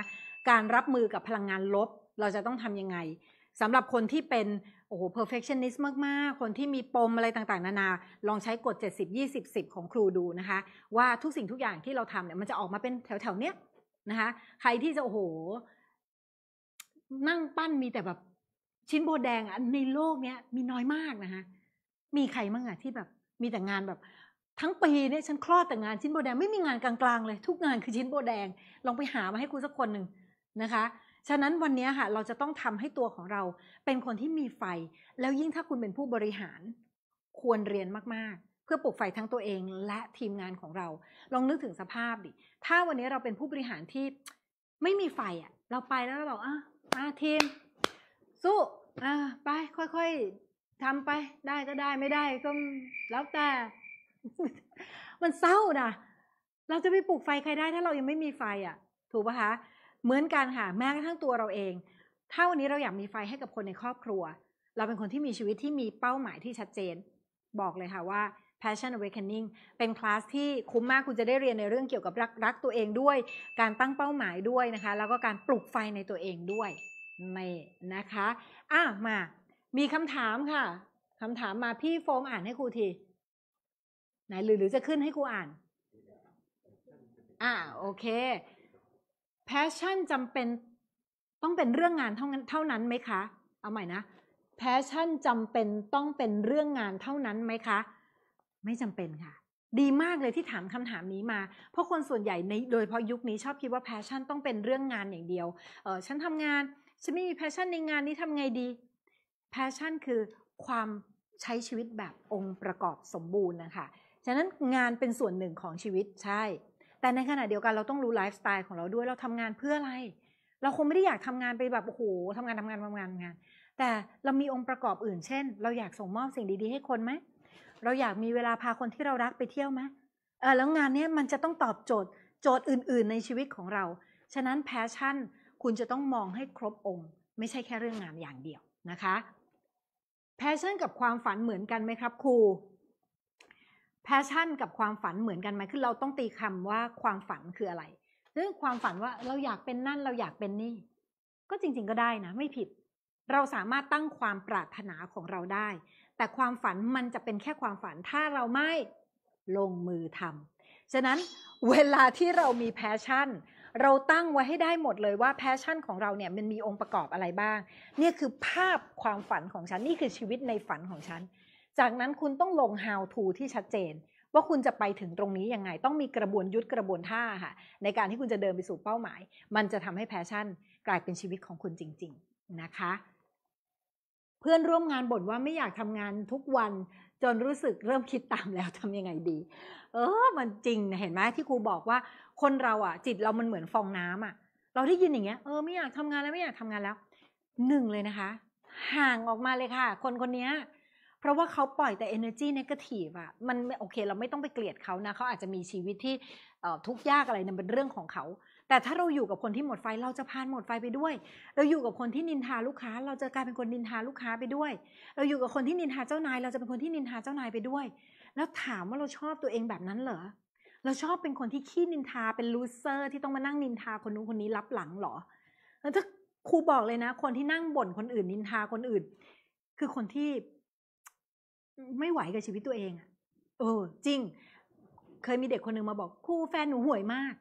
การรับมือกับพลังงานลบเราจะต้องทำยังไงสำหรับคนที่เป็นโอ้โห perfectionist มากๆ คนที่มีปมอะไรต่างๆ นานา ลองใช้กฎ70 20 10 ของครูดูนะคะ ว่าทุกสิ่งทุกอย่างที่เราทำเนี่ยมันจะออกมาเป็นแถว ๆ เนี้ยนะคะ ใครที่จะ โอ้โห นั่งปั้นมีแต่แบบชิ้นโบแดงอนในโลกเนี้ยมีน้อยมากนะคะมีใครบ้างอะที่แบบ มีแต่งานแบบทั้งปีเนี่ยฉันคลอดแต่งานชิ้นโบแดงไม่มีงานกลางๆ เลย ทุกงานคือชิ้นโบแดง ลองไปหามาให้คุณสักคนหนึ่งนะคะ ฉะนั้นวันนี้ค่ะ เราจะต้องทำให้ตัวของเราเป็นคนที่มีไฟ แล้วยิ่งถ้าคุณเป็นผู้บริหาร ควรเรียนมากๆ เพื่อปลุกไฟทั้งตัวเองและทีมงานของเรา ลองนึกถึงสภาพดิถ้าวันนี้เราเป็นผู้บริหารที่ไม่มีไฟอะ่ะ เราไปแล้วเราบอกอ่ะมาทีมสู้อ่ะไป ค่อยๆทำไป ได้ก็ได้ไม่ได้ก็แล้วแต่มันเศร้านะ เราจะไปปลูกไฟใครได้ถ้าเรายังไม่มีไฟอ่ะ ถูกปะคะ เหมือนกันค่ะแม้กระทั่งตัวเราเอง ถ้าวันนี้เราอยากมีไฟให้กับคนในครอบครัว เราเป็นคนที่มีชีวิตที่มีเป้าหมายที่ชัดเจน บอกเลยค่ะว่า Passion Awakening เป็นคลาสที่คุ้มมากคุณจะได้เรียนในเรื่องเกี่ยวกับรักรักตัวเองด้วย การตั้งเป้าหมายด้วยนะคะ แล้วก็การปลุกไฟในตัวเองด้วย ไม่นะคะ อ่ะ มา มีคำถามค่ะคำถามมาพี่โฟมอ่านให้ครูทีไหนหรือหรือจะขึ้นให้ครูอ่าน อ่า โอเค passion จำเป็นต้องเป็นเรื่องงานเท่านั้นเท่านั้นไหมคะ เอาใหม่นะ passion จำเป็นต้องเป็นเรื่องงานเท่านั้นไหมคะ ไม่จำเป็นค่ะ ดีมากเลยที่ถามคำถามนี้มา เพราะคนส่วนใหญ่ใน โดยเพราะยุคนี้ชอบคิดว่า passion ต้องเป็นเรื่องงานอย่างเดียว เออฉันทำงานฉันไม่มี passion ในงานนี้ทำไงดี passion คือความใช้ชีวิตแบบองค์ประกอบสมบูรณ์นะคะฉะนั้นงานเป็นส่วนหนึ่งของชีวิตใช่ แต่ในขณะเดียวกันเราต้องรู้ไลฟ์สไตล์ของเราด้วยเราทำงานเพื่ออะไร เราคงไม่ได้อยากทำงานไปแบบโอ้โหทำงานทำงานทำงานทำงาน แต่เรามีองค์ประกอบอื่นเช่น เราอยากส่งมอบสิ่งดีๆ ให้คนไหม เราอยากมีเวลาพาคนที่เรารักไปเที่ยวไหมเออแล้วงานนี้มันจะต้องตอบโจทย์โจทย์อื่น ๆ ในชีวิตของเรา ฉะนั้นแพชชั่น คุณจะต้องมองให้ครบองค์ ไม่ใช่แค่เรื่องงานอย่างเดียวนะคะแพชชั่นกับความฝันเหมือนกันไหมครับครูแพชชั่นกับความฝันเหมือนกันไหมคือเราต้องตีคำว่าความฝันคืออะไรซึ่งความฝันว่าเราอยากเป็นนั่นเราอยากเป็นนี่ก็จริง ๆก็ได้นะ ไม่ผิด เราสามารถตั้งความปรารถนาของเราได้ แต่ความฝันมันจะเป็นแค่ความฝันถ้าเราไม่ลงมือทำ ฉะนั้นเวลาที่เรามีแพชชั่น เราตั้งไว้ให้ได้หมดเลยว่า แพชชั่นของเราเนี่ยมันมีองค์ประกอบอะไรบ้าง เนี่ยคือภาพความฝันของฉันนี่คือชีวิตในฝันของฉันจากนั้นคุณต้องลง how to ที่ชัดเจน ว่าคุณจะไปถึงตรงนี้ยังไง ต้องมีกระบวนยุทธกระบวนท่าค่ะ ในการที่คุณจะเดินไปสู่เป้าหมาย มันจะทำให้แพชชั่น กลายเป็นชีวิตของคุณจริง ๆนะคะ เพื่อนร่วมงานบ่นว่าไม่อยากทำงานทุกวัน จนรู้สึกเริ่มคิดตามแล้วทำยังไงดี เออ มันจริงเห็นไหมที่ครูบอกว่า คนเราอ่ะจิตเรามันเหมือนฟองน้ำอ่ะเราได้ยินอย่างเงี้ยเออไม่อยากทำงานแล้วไม่อยากทำงานแล้วหนึ่งเลยนะคะ ห่างออกมาเลยค่ะ คนคนนี้ราะว่าเขาปล่อยแต่ energy negative อะมันโอเค เราไม่ต้องไปเกลียดเขานะเขาอาจจะมีชีวิตที่ทุกข์ยากอะไรนะเป็นเรื่องของเขาแต่ถ้าเราอยู่กับคนที่หมดไฟเราจะพานหมดไฟไปด้วยเราอยู่กับคนที่นินทาลูกค้า เราจะกลายเป็นคนนินทาลูกค้าไปด้วย เราอยู่กับคนที่นินทาเจ้านาย เราจะเป็นคนที่นินทาเจ้านายไปด้วย แล้วถามว่าเราชอบตัวเองแบบนั้นเหรอเราชอบเป็นคนที่ขี้นินทาเป็นลูเซอร์ ที่ต้องมานั่งนินทาคนนู้นคนนี้รับหลังหรอแล้วถ้าครูบอกเลยนะ คนที่นั่งบ่นคนอื่นนินทาคนอื่น คือคนที่ไม่ไหวกับชีวิตตัวเองเออ จริง เคยมีเด็กคนหนึ่งมาบอกครูแฟนหนูห่วยมาก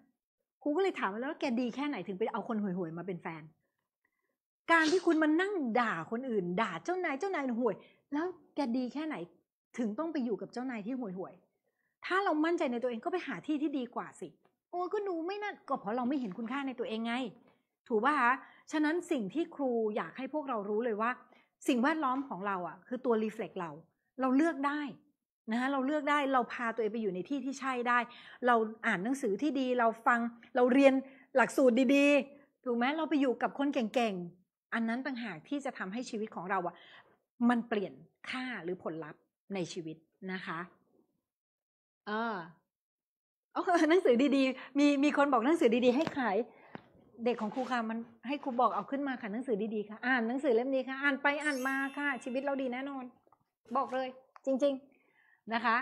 ครูก็เลยถามาแล้วแกดีแค่ไหนถึงไปเอาคนห่วยๆมาเป็นแฟน การที่คุณมานั่งด่าคนอื่น ด่าเจ้านายเจ้านายห่วย แล้วแกดีแค่ไหนถึงต้องไปอยู่กับเจ้านายที่ห่วยๆถ้าเรามั่นใจในตัวเองก็ไปหาที่ที่ดีกว่าสิ โอ้ก็หนูไม่นั่น ก็เพราะเราไม่เห็นคุณค่าในตัวเองไง ถูกป่ะคะฉะนั้นสิ่งที่ครูอยากให้พวกเรารู้เลยว่า สิ่งแวดล้อมของเราอ่ะ คือตัวรีเฟล็กเราเราเลือกได้ นะฮะเราเลือกได้เราพาตัวเองไปอยู่ในที่ที่ใช่ได้ เราอ่านหนังสือที่ดี เราฟังเราเรียนหลักสูตรดี ๆ ถูกไหมเราไปอยู่กับคนเก่ง ๆ อันนั้นต่างหากที่จะทำให้ชีวิตของเราอะมันเปลี่ยนค่าหรือผลลัพธ์ในชีวิตนะคะเออเออหนังสือดี ๆ มีมีคนบอกหนังสือดีๆ ให้ขายเด็กของครูค่ะมันให้ครูบอกเอาขึ้นมาค่ะหนังสือดีๆค่ะอ่านหนังสือเล่มนี้ค่ะอ่านไปอ่านมาค่ะชีวิตเราดีแน่นอนบอกเลย จริง ๆนะคะ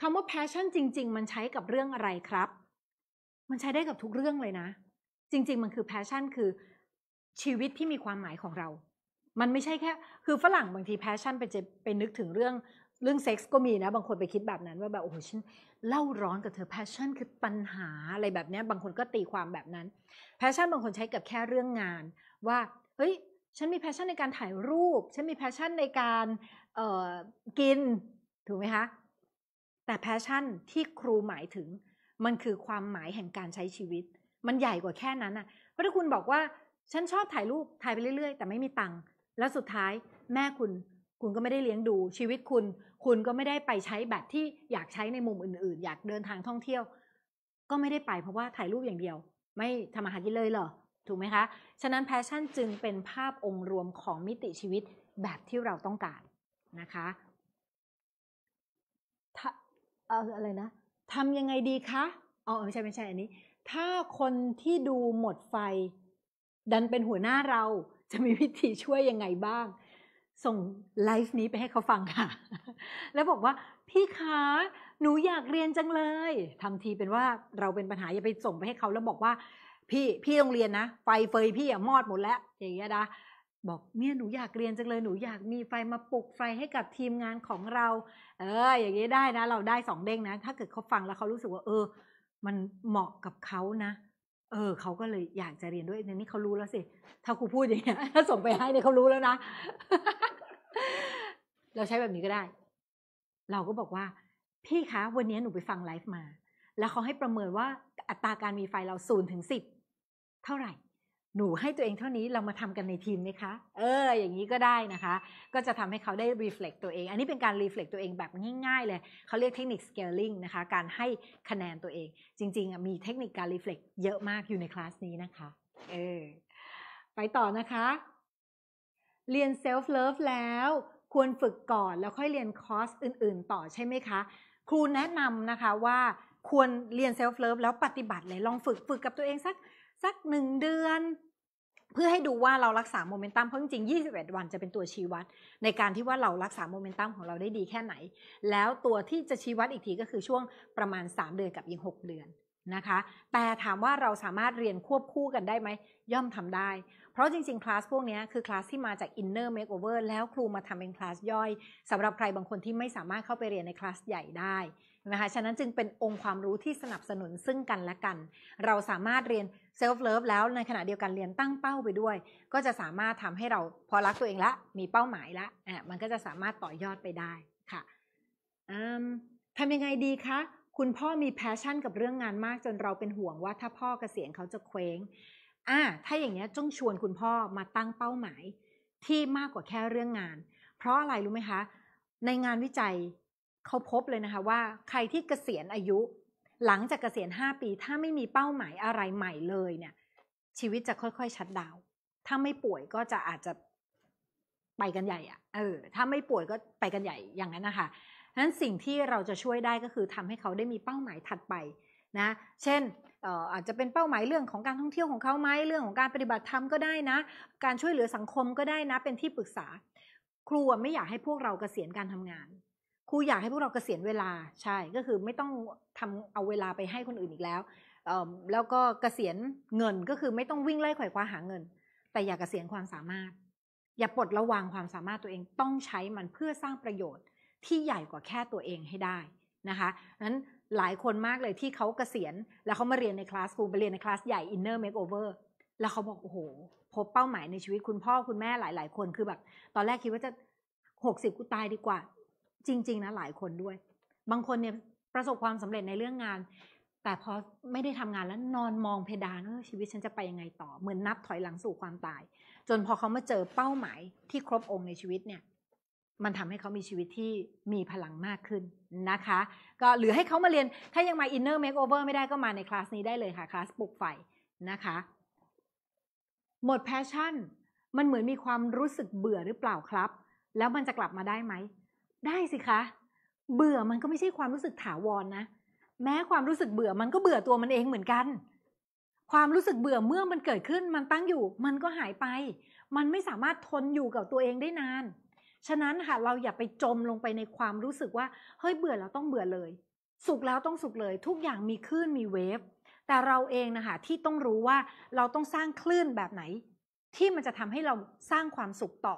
คำว่า passion จริง ๆ มันใช้กับเรื่องอะไรครับ มันใช้ได้กับทุกเรื่องเลยนะจริง ๆ มันคือ passion คือชีวิตที่มีความหมายของเรา มันไม่ใช่แค่ คือฝรั่งบางที passion ไปจะไปนึกถึงเรื่อง เรื่องเซ็กส์ก็มีนะ บางคนไปคิดแบบนั้น ว่าแบบโอ้โหฉันเล่าร้อนกับเธอ passion คือปัญหาอะไรแบบนี้บางคนก็ตีความแบบนั้น passion บางคนใช้กับแค่เรื่องงาน ว่า เฮ้ย ฉันมีแพชชั่นในการถ่ายรูป ฉันมีแพชชั่นในการเออกินถูกไหมคะ แต่แพชชั่นที่ครูหมายถึง มันคือความหมายแห่งการใช้ชีวิต มันใหญ่กว่าแค่นั้นนะเพราะถ้าคุณบอกว่า ฉันชอบถ่ายรูป ถ่ายไปเรื่อย ๆ แต่ไม่มีตังค์แล้วสุดท้ายแม่คุณ คุณก็ไม่ได้เลี้ยงดูชีวิตคุณ คุณก็ไม่ได้ไปใช้แบบที่อยากใช้ในมุมอื่น ๆ อยากเดินทางท่องเที่ยว ก็ไม่ได้ไปเพราะว่าถ่ายรูปอย่างเดียว ไม่ทำอาหารกินเลยเหรอถูกไหมคะ ฉะนั้นแพชชั่นจึงเป็นภาพองค์รวมของมิติชีวิตแบบที่เราต้องการนะคะเออะไรนะทำยังไงดีคะอ๋อไม่ใช่ไม่ใช่อันนี้ ถ้าคนที่ดูหมดไฟ ดันเป็นหัวหน้าเราจะมีวิธีช่วยยังไงบ้าง ส่งไลฟ์นี้ไปให้เขาฟังค่ะ แล้วบอกว่า พี่คะหนูอยากเรียนจังเลยทำทีเป็นว่าเราเป็นปัญหาอย่าไปส่งไปให้เขา แล้วบอกว่า พี่พี่โรงเรียนนะ ไฟเฟยพี่อะมอดหมดแล้วอย่างเงี้ยนะบอกเนี่ยหนูอยากเรียนจังเลยหนูอยากมีไฟมาปลุกไฟให้กับทีมงานของเรา เออ อย่างนี้ได้นะ เราได้สองเด้งนะ ถ้า เกิดเขาฟังแล้วเขารู้สึกว่าเออมันเหมาะกับเขานะเออ เขาก็เลยอยากจะเรียนด้วยในนี้เขารู้แล้วสิถ้าครูพูดอย่างเงี้ยถ้าส่งไปให้เนี่ยเขารู้แล้วนะเราใช้แบบนี้ก็ได้ เราก็บอกว่า พี่คะวันนี้หนูไปฟังไลฟ์มา แล้วเขาให้ประเมินว่าอัตราการมีไฟเราศูนย์ถึงสิบเท่าไหร่หนูให้ตัวเองเท่านี้เรามาทำกันในทีมไหมคะ เออ อย่างนี้ก็ได้นะคะ ก็จะทำให้เขาได้รีเฟล็กตัวเอง อันนี้เป็นการรีเฟล็กตัวเองแบบง่ายๆ เลย เขาเรียกเทคนิคสเกลลิงนะคะ การให้คะแนนตัวเอง จริงๆ มีเทคนิคการรีเฟล็กเยอะมากอยู่ในคลาสนี้นะคะ เออ ไปต่อนะคะ เรียนเซลฟ์เลิฟแล้วควรฝึกก่อนแล้วค่อยเรียนคอร์สอื่นๆต่อใช่ไหมคะ ครูแนะนำนะคะว่าควรเรียนเซลฟ์เลิฟแล้วปฏิบัติเลย ลองฝึกฝึกกับตัวเองสักสักหนึ่งเดือน เพื่อให้ดูว่าเรารักษาโมเมนตัมเพราะจริงๆ 21 วันจะเป็นตัวชี้วัด ในการที่ว่าเรารักษาโมเมนตัมของเราได้ดีแค่ไหน แล้วตัวที่จะชี้วัดอีกทีก็คือช่วงประมาณ 3 เดือนกับอีก6เดือนนะคะ แต่ถามว่าเราสามารถเรียนควบคู่กันได้ไหมย่อมทำได้เพราะจริงๆ คลาสพวกนี้คือคลาสที่มาจาก Inner Makeover แล้วครูมาทำเป็นคลาสย่อย สำหรับใครบางคนที่ไม่สามารถเข้าไปเรียนในคลาสใหญ่ได้นะคะฉะนั้นจึงเป็นองค์ความรู้ที่สนับสนุนซึ่งกันและกัน เราสามารถเรียนเซลฟ์เลิฟแล้วในขณะเดียวกันเรียนตั้งเป้าไปด้วย ก็จะสามารถทำให้เราพอรักตัวเองละ มีเป้าหมายละอ่ะมันก็จะสามารถต่อยอดไปได้ค่ะทำยังไงดีคะ คุณพ่อมีแพชชั่นกับเรื่องงานมากจนเราเป็นห่วงว่าถ้าพ่อเกษียณเขาจะเคว้งอ่า ถ้าอย่างเงี้ยจงชวนคุณพ่อมาตั้งเป้าหมาย ที่มากกว่าแค่เรื่องงาน เพราะอะไรรู้ไหมคะ ในงานวิจัยเขาพบเลยนะคะ ว่า ใครที่เกษียณอายุหลังจากเกษียณ5ปีถ้าไม่มีเป้าหมายอะไรใหม่เลยเนี่ย ชีวิตจะค่อยๆชัดดาวถ้าไม่ป่วยก็จะอาจจะไปกันใหญ่อะเออ ถ้าไม่ป่วยก็ไปกันใหญ่อย่างนั้นนะคะนั้นสิ่งที่เราจะช่วยได้ก็คือทำให้เขาได้มีเป้าหมายถัดไปนะ เช่นอาจจะเป็นเป้าหมายเรื่องของการท่องเที่ยวของเขาไหมเรื่องของการปฏิบัติธรรมก็ได้นะการช่วยเหลือสังคมก็ได้นะ เป็นที่ปรึกษา ครูไม่อยากให้พวกเรากเกษียณการทำงานรูอยากให้พวกเราเกษียณเวลาใช่ก็คือไม่ต้องทำเอาเวลาไปให้คนอื่นอีกแล้วแล้วก็เกษียณเงินก็คือไม่ต้องวิ่งไล่ไขว่คว้าหาเงิน แต่อย่าเกษียณความสามารถ อย่าปลดระวังความสามารถตัวเองต้องใช้มันเพื่อสร้างประโยชน์ที่ใหญ่กว่าแค่ตัวเองให้ได้นะคะนั้นหลายคนมากเลยที่เขาเกษียณแล้วเขามาเรียนในคลาสครูไปเรียนในคลาสใหญ่ Inner Makeover แล้วเขาบอกโอ้โหพบเป้าหมายในชีวิตคุณพ่อคุณแม่หลาย ๆ คนคือแบบตอนแรกคิดว่าจะ60กูตายดีกว่าจริงๆนะหลายคนด้วย บางคนเนี่ยประสบความสำเร็จในเรื่องงาน แต่พอไม่ได้ทำงานแล้วนอนมองเพดานชีวิตฉันจะไปยังไงต่อเหมือนนับถอยหลังสู่ความตาย จนพอเขามาเจอเป้าหมายที่ครบองค์ในชีวิตเนี่ย มันทำให้เขามีชีวิตที่มีพลังมากขึ้นนะคะ ก็หรือให้เขามาเรียนถ้ายังมาอินเนอร์เมคโอเวอร์ไม่ได้ก็มาในคลาสนี้ได้เลยค่ะ คลาสปลุกไฟนะคะ หมดแพชชั่นมันเหมือนมีความรู้สึกเบื่อหรือเปล่าครับ แล้วมันจะกลับมาได้ไหมได้สิคะ เบื่อมันก็ไม่ใช่ความรู้สึกถาวรนนะแม้ความรู้สึกเบื่อมันก็เบื่อตัวมันเองเหมือนกัน ความรู้สึกเบื่อเมื่อมันเกิดขึ้นมันตั้งอยู่ มันก็หายไป มันไม่สามารถทนอยู่กับตัวเองได้นาน ฉะนั้นค่ะเราอย่าไปจมลงไปในความรู้สึกว่า เฮ้ยเบื่อเราต้องเบื่อเลย สุขแล้วต้องสุขเลย ทุกอย่างมีคลื่นมีเวฟแต่เราเองนะคะที่ต้องรู้ว่าเราต้องสร้างคลื่นแบบไหน ที่มันจะทำให้เราสร้างความสุขต่อ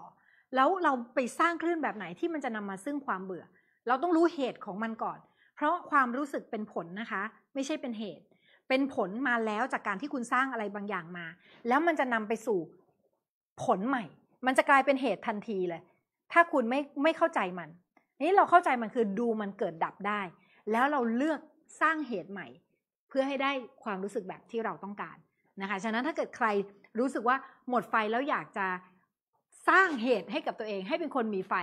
แล้วเราไปสร้างคลื่นแบบไหนที่มันจะนำมาซึ่งความเบื่อ เราต้องรู้เหตุของมันก่อน เพราะความรู้สึกเป็นผลนะคะ ไม่ใช่เป็นเหตุ เป็นผลมาแล้วจากการที่คุณสร้างอะไรบางอย่างมา แล้วมันจะนำไปสู่ผลใหม่ มันจะกลายเป็นเหตุทันทีเลย ถ้าคุณไม่ไม่เข้าใจมันนี่เราเข้าใจมันคือดูมันเกิดดับได้ แล้วเราเลือกสร้างเหตุใหม่ เพื่อให้ได้ความรู้สึกแบบที่เราต้องการนะคะ ฉะนั้นถ้าเกิดใครรู้สึกว่าหมดไฟแล้วอยากจะสร้างเหตุให้กับตัวเองให้เป็นคนมีไฟ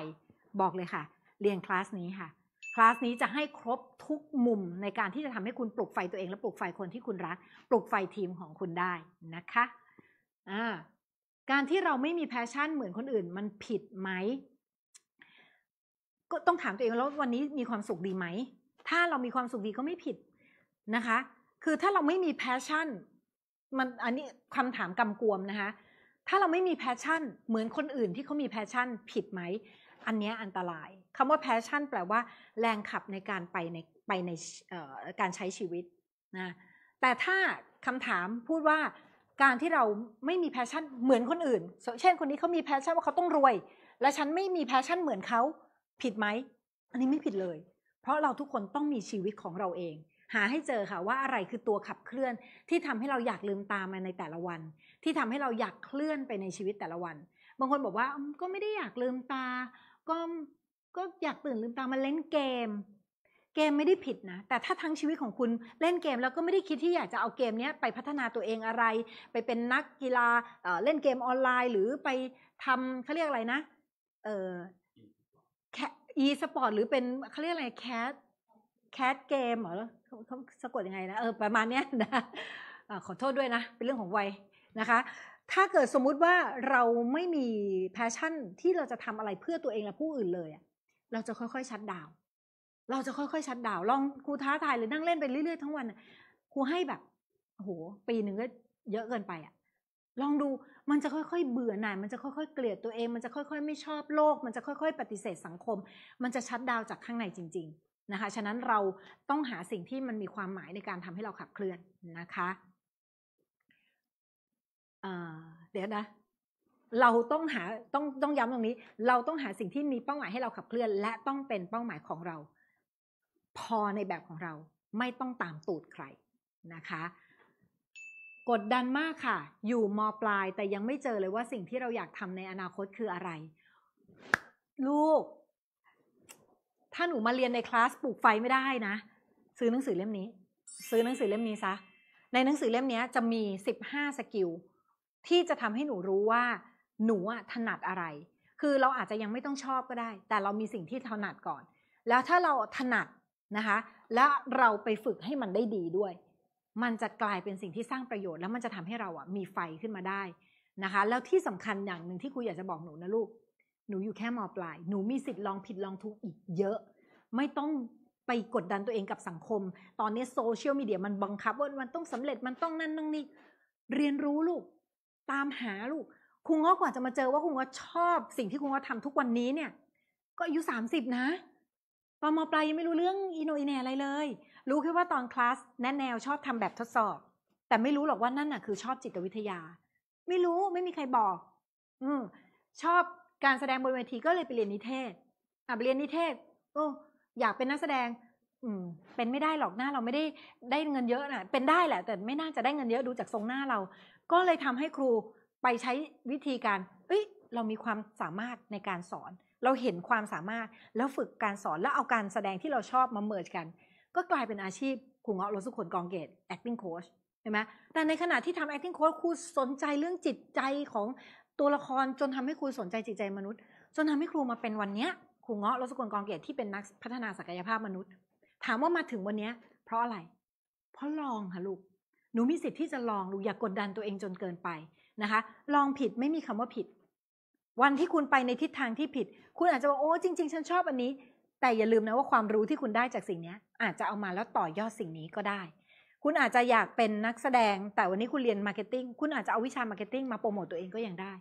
บอกเลยค่ะ เรียนคลาสนี้ค่ะคลาสนี้จะให้ครบทุกมุมในการที่จะทำให้คุณปลุกไฟตัวเองและปลุกไฟคนที่คุณรัก ปลุกไฟทีมของคุณได้นะคะอ่าการที่เราไม่มีแพชชั่นเหมือนคนอื่น มันผิดไหมก็ต้องถามตัวเองแล้ววันนี้มีความสุขดีไหม ถ้าเรามีความสุขดีก็ไม่ผิดนะคะ คือถ้าเราไม่มีแพชชั่น มันอันนี้คำถามกำกวมนะคะถ้าเราไม่มีแพชชั่น เหมือนคนอื่นที่เขามีแพชชั่น ผิดไหม อันนี้อันตราย คำว่าแพชชั่นแปลว่า แรงขับในการไปในไปในการใช้ชีวิตนะแต่ถ้าคำถามพูดว่า การที่เราไม่มีแพชชั่น เหมือนคนอื่น เช่นคนนี้เขามีแพชชั่นว่าเขาต้องรวย และฉันไม่มีแพชชั่นเหมือนเขาผิดไหมอันนี้ไม่ผิดเลย เพราะเราทุกคนต้องมีชีวิตของเราเองหาให้เจอค่ะว่าอะไรคือตัวขับเคลื่อนที่ทำให้เราอยากลืมตามนในแต่ละวัน ที่ทำให้เราอยากเคลื่อนไปในชีวิตแต่ละวัน บางคนบอกว่าก็ไม่ได้อยากลืมตา ก็ก็อยากตื่นลืมตามาเล่นเกม เกมไม่ได้ผิดนะ แต่ถ้าทั้งชีวิตของคุณเล่นเกมแล้วก็ไม่ได้คิดที่อยากจะเอาเกมนี้ไป พัฒนาตัวเองอะไร ไปเป็นนักกีฬาเเล่นเกมออนไลน์หรือไปทำเขาเรียกอะไรนะ เอออีสปอร์ตหรือเป็นเขาเรียกอะไรแคทแคทเกมเหรอเขาสะกดยังไงนะเออประมาณเนี้ยนะขอโทษด้วยนะ เป็นเรื่องของวัยนะคะ ถ้าเกิดสมมุติว่าเราไม่มีแพชชั่นที่เราจะทำอะไรเพื่อตัวเองและผู้อื่นเลยเราจะค่อยๆชัดดาวเราจะค่อยๆชัดดาว ลองครูท้าทายหรือนั่งเล่นไปเรื่อยๆทั้งวันครูให้แบบโหปีหนึ่งก็เยอะเกินไปอ่ะ ลองดูมันจะค่อยๆเบื่อหน่ายมันจะค่อยๆเกลียดตัวเอง มันจะค่อยๆไม่ชอบโลกมันจะค่อย ๆ ปฏิเสธสังคม มันจะชัดดาวจากข้างในจริง ๆนะคะ ฉะนั้นเราต้องหาสิ่งที่มันมีความหมายในการทำให้เราขับเคลื่อนนะคะเเดี๋ยวนะ เราต้องหา ต้อง ต้องย้ำตรงนี้ เราต้องหาสิ่งที่มีเป้าหมายให้เราขับเคลื่อน และต้องเป็นเป้าหมายของเรา พอในแบบของเรา ไม่ต้องตามตูดใครนะคะ กดดันมากค่ะ อยู่มปลายแต่ยังไม่เจอเลยว่าสิ่งที่เราอยากทำในอนาคตคืออะไร ลูกถ้าหนูมาเรียนในคลาสปลูกไฟไม่ได้นะซื้อหนังสือเล่มนี้ ซื้อหนังสือเล่มนี้ซะในหนังสือเล่มนี้จะมี 15สกิลที่จะทำให้หนูรู้ว่า หนูถนัดอะไร คือเราอาจจะยังไม่ต้องชอบก็ได้ แต่เรามีสิ่งที่ถนัดก่อน แล้วถ้าเราถนัดนะคะ แล้วเราไปฝึกให้มันได้ดีด้วย มันจะกลายเป็นสิ่งที่สร้างประโยชน์แล้วมันจะทำให้เราอ่ะมีไฟขึ้นมาได้นะคะ แล้วที่สำคัญอย่างหนึ่งที่ครูอยากจะบอกหนูนะลูกหนูอยู่แค่มปลาย หนูมีสิทธิ์ลองผิดลองถูกอีกเยอะ ไม่ต้องไปกดดันตัวเองกับสังคม ตอนนี้โซเชียลมีเดียมันบังคับว่ามันต้องสำเร็จมันต้องนั่นต้องนี่เรียนรู้ลูก ตามหาลูกคุณก็กว่าจะมาเจอว่าคุณก็ชอบสิ่งที่คุณก็ททำทุกวันนี้เนี่ย ก็อายุสามสิบนะ ตอนมปลายยังไม่รู้เรื่องอินโนอินแนอะไรเลย รู้แค่ว่าตอนคลาสแนแนวชอบทำแบบทดสอบ แต่ไม่รู้หรอกว่านั่นน่ะ คือชอบจิตวิทยา ไม่รู้ไม่มีใครบอก อืชอบการแสดงบนเวทีก็เลยไปเรียนนิเทศอาไปเรียนนิเทศ โอ้ อยากเป็นนักแสดงอืมเป็นไม่ได้หรอกหน้าเราไม่ได้ได้เงินเยอะนะเป็นได้แหละ แต่ไม่น่าจะได้เงินเยอะดูจากทรงหน้าเรา ก็เลยทำให้ครูไปใช้วิธีการเอ้ย เรามีความสามารถในการสอน เราเห็นความสามารถ แล้วฝึกการสอนแล้วเอาการแสดงที่เราชอบมาเมิร์จกัน ก็กลายเป็นอาชีพครูเงาะรสุขนกองเกต acting coach เห็นไหมแต่ในขณะที่ทำ acting coach ครูสนใจเรื่องจิตใจของตัวละครจนทำให้ครูสนใจจิตใจมนุษย์ จนทำให้ครูมาเป็นวันเนี้ยครูเงาะรสกุลกองเกียรติที่เป็นนักพัฒนาศักยภาพมนุษย์ ถามว่ามาถึงวันเนี้ย เพราะอะไร เพราะลองค่ะลูกหนูมีสิทธิ์ที่จะลองลูอย่ากกดดันตัวเองจนเกินไปนะคะ ลองผิดไม่มีคำว่าผิด วันที่คุณไปในทิศทางที่ผิด คุณอาจจะบอกโอ้จริงๆฉันชอบอันนี้ แต่อย่าลืมนะว่าความรู้ที่คุณได้จากสิ่งนี้อาจจะเอามาแล้วต่อยอดสิ่งนี้ก็ได้คุณอาจจะอยากเป็นนักแสดงแต่วันนี้คุณเรียนมาร์เก็ตติ้งคุณอาจจะเอาวิชามาร์เก็ตติ้งมาโปรโมตตัวเองก็ยังได้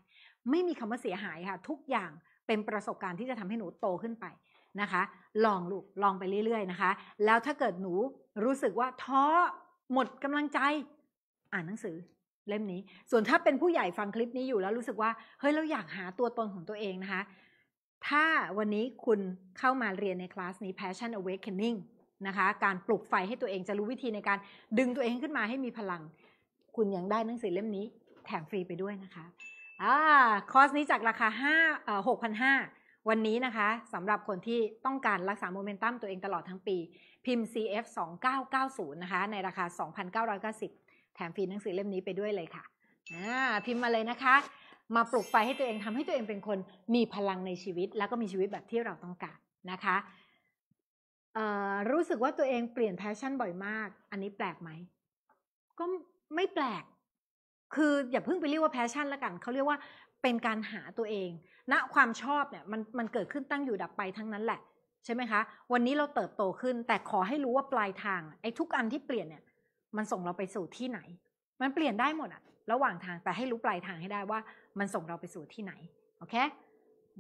ไม่มีคำว่าเสียหายค่ะทุกอย่างเป็นประสบการณ์ที่จะทำให้หนูโตขึ้นไปนะคะ ลองลูก ลองไปเรื่อยๆนะคะ แล้วถ้าเกิดหนูรู้สึกว่าท้อหมดกำลังใจอ่านหนังสือเล่มนี้ ส่วนถ้าเป็นผู้ใหญ่ฟังคลิปนี้อยู่แล้วรู้สึกว่าเฮ้ยเราอยากหาตัวตนของตัวเองนะคะถ้าวันนี้คุณเข้ามาเรียนในคลาสนี้ Passion Awakening นะคะการปลุกไฟให้ตัวเองจะรู้วิธีในการดึงตัวเองขึ้นมาให้มีพลัง คุณยังได้หนังสือเล่มนี้แถมฟรีไปด้วยนะคะอ่าคอร์สนี้จากราคา5เอ่อ6,500 วันนี้นะคะสำหรับคนที่ต้องการรักษาโมเมนตัมตัวเองตลอดทั้งปี พิมพ์ CF 2990นะคะในราคา 2,990 แถมฟรีหนังสือเล่มนี้ไปด้วยเลยค่ะอ่าพิมพ์มาเลยนะคะ มาปลุกไฟให้ตัวเองทำให้ตัวเองเป็นคนมีพลังในชีวิต แล้วก็มีชีวิตแบบที่เราต้องการนะคะรู้สึกว่าตัวเองเปลี่ยนแพชชั่นบ่อยมาก อันนี้แปลกไหม ก็ไม่แปลก คืออย่าเพิ่งไปเรียกว่าแพชชั่นละกัน เขาเรียกว่าเป็นการหาตัวเองณนะความชอบเนี่ยมันมันเกิดขึ้นตั้งอยู่ดับไปทั้งนั้นแหละ ใช่ไหมคะ วันนี้เราเติบโตขึ้นแต่ขอให้รู้ว่าปลายทาง ไอ้ทุกอันที่เปลี่ยนเนี่ย มันส่งเราไปสู่ที่ไหน มันเปลี่ยนได้หมดอะระหว่างทาง แต่ให้รู้ปลายทางให้ได้ว่า มันส่งเราไปสู่ที่ไหน โอเค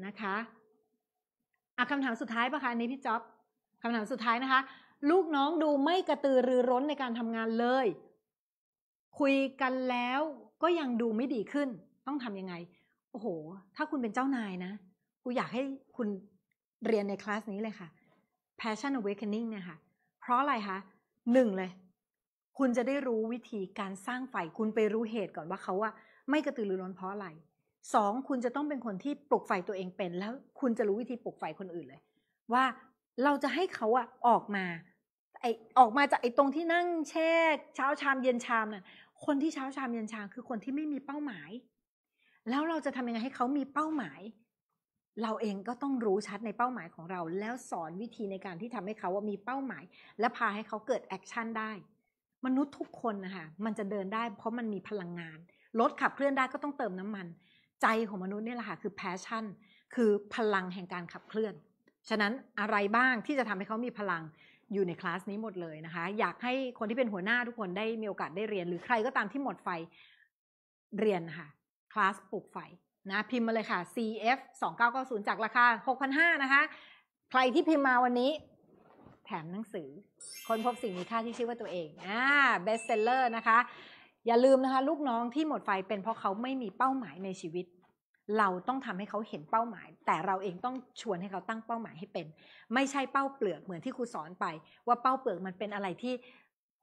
นะคะ อ่ะคำถามสุดท้ายปะคะในพี่จ๊อบคำถามสุดท้ายนะคะ ลูกน้องดูไม่กระตือรือร้นในการทำงานเลย คุยกันแล้วก็ยังดูไม่ดีขึ้น ต้องทำยังไง โอ้โห ถ้าคุณเป็นเจ้านายนะกูอยากให้คุณเรียนในคลาสนี้เลยค่ะ Passion Awakening เนี่ยค่ะ เพราะอะไรคะหนึ่งเลย คุณจะได้รู้วิธีการสร้างไฟคุณไปรู้เหตุก่อนว่าเขาอะไม่กระตือรือร้นเพราะอะไรสองคุณจะต้องเป็นคนที่ปลุกไฟตัวเองเป็น แล้ว คุณจะรู้วิธีปลุกไฟคนอื่นเลย ว่าเราจะให้เขาอะออกมาไอออกมาจากไอตรงที่นั่งแช่เช้าชามเย็นชามน่ะ คนที่เช้าชามเย็นชามคือคนที่ไม่มีเป้าหมาย แล้วเราจะทำยังไงให้เขามีเป้าหมาย เราเองก็ต้องรู้ชัดในเป้าหมายของเรา แล้วสอนวิธีในการที่ทำให้เขาว่ามีเป้าหมาย และพาให้เขาเกิดแอคชั่นได้ มนุษย์ทุกคนนะคะมันจะเดินได้เพราะมันมีพลังงานรถขับเคลื่อนได้ก็ต้องเติมน้ำมัน ใจของมนุษย์นี่แหละค่ะคือแพชชั่นคือพลังแห่งการขับเคลื่อนฉะนั้นอะไรบ้างที่จะทำให้เขามีพลังอยู่ในคลาสนี้หมดเลยนะคะ อยากให้คนที่เป็นหัวหน้าทุกคนได้มีโอกาสได้เรียน หรือใครก็ตามที่หมดไฟ เรียนค่ะคลาสปลูกไฟนะพิมพ์มาเลยค่ะ CF 2990จากราคา 6,500นะคะ ใครที่พิมพ์มาวันนี้แถมหนังสือ คนพบสิ่งมีค่าที่ชื่อว่าตัวเองอ่า best seller นะคะ อย่าลืมนะคะ ลูกน้องที่หมดไฟเป็นเพราะเขาไม่มีเป้าหมายในชีวิตเราต้องทำให้เขาเห็นเป้าหมาย แต่เราเองต้องชวนให้เขาตั้งเป้าหมายให้เป็น ไม่ใช่เป้าเปลือกเหมือนที่ครูสอนไป ว่าเป้าเปลือกมันเป็นอะไรที่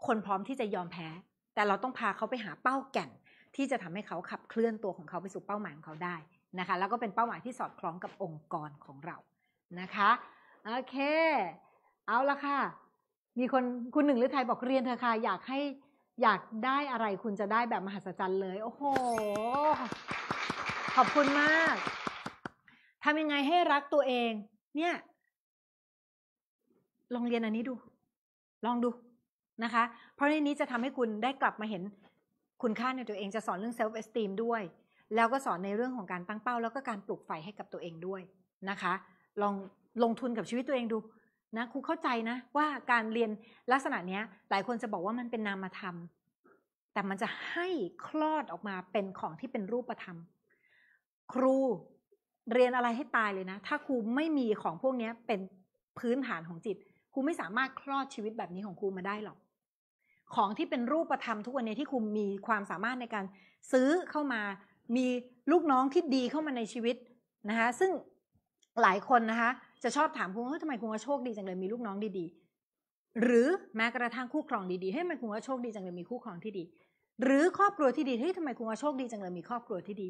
คนพร้อมที่จะยอมแพ้ แต่เราต้องพาเขาไปหาเป้าแก่น ที่จะทำให้เขาขับเคลื่อนตัวของเขาไปสู่เป้าหมายของเขาได้นะคะ แล้วก็เป็นเป้าหมายที่สอดคล้องกับองค์กรของเรานะคะโอเค เอาละค่ะ มีคนคุณหนึ่งหรือไทยบอกเรียนเธอค่ะอยากให้อยากได้อะไรคุณจะได้แบบมหัศจรรย์เลย โอ้โหขอบคุณมากทำยังไงให้รักตัวเอง เนี่ย ลองเรียนอันนี้ดู ลองดูนะคะ เพราะในนี้จะทำให้คุณได้กลับมาเห็น คุณค่าในตัวเอง จะสอนเรื่องเซลฟ์เอสติมด้วย แล้วก็สอนในเรื่องของการตั้งเป้า แล้วก็การปลูกไฟให้กับตัวเองด้วยนะคะ ลองลงทุนกับชีวิตตัวเองดูนะ ครูเข้าใจนะว่าการเรียนลักษณะนี้หลายคนจะบอกว่ามันเป็นนามธรรม แต่มันจะให้คลอดออกมาเป็นของที่เป็นรูปธรรมครูเรียนอะไรให้ตายเลยนะถ้าครูไม่มีของพวกนี้เป็นพื้นฐานของจิตครูไม่สามารถคลอดชีวิตแบบนี้ของครูมาได้หรอก ของที่เป็นรูปธรรมทุกวันนี้ ที่ครูมีความสามารถในการ ซื้อเข้ามามีลูกน้องที่ดีเข้ามาในชีวิตนะคะซึ่งหลายคนนะคะจะชอบถามครูว่าทำไมครูว่าโชคดีจังเลยมีลูกน้องดีๆหรือแม้กระทั่งคู่ครองดีๆให้มันครูว่าโชคดีจังเลยมีคู่ครองที่ดี หรือ ครอบครัวที่ดีเฮ้ยทำไมครูว่าโชคดีจังเลยมีครอบครัวที่ดี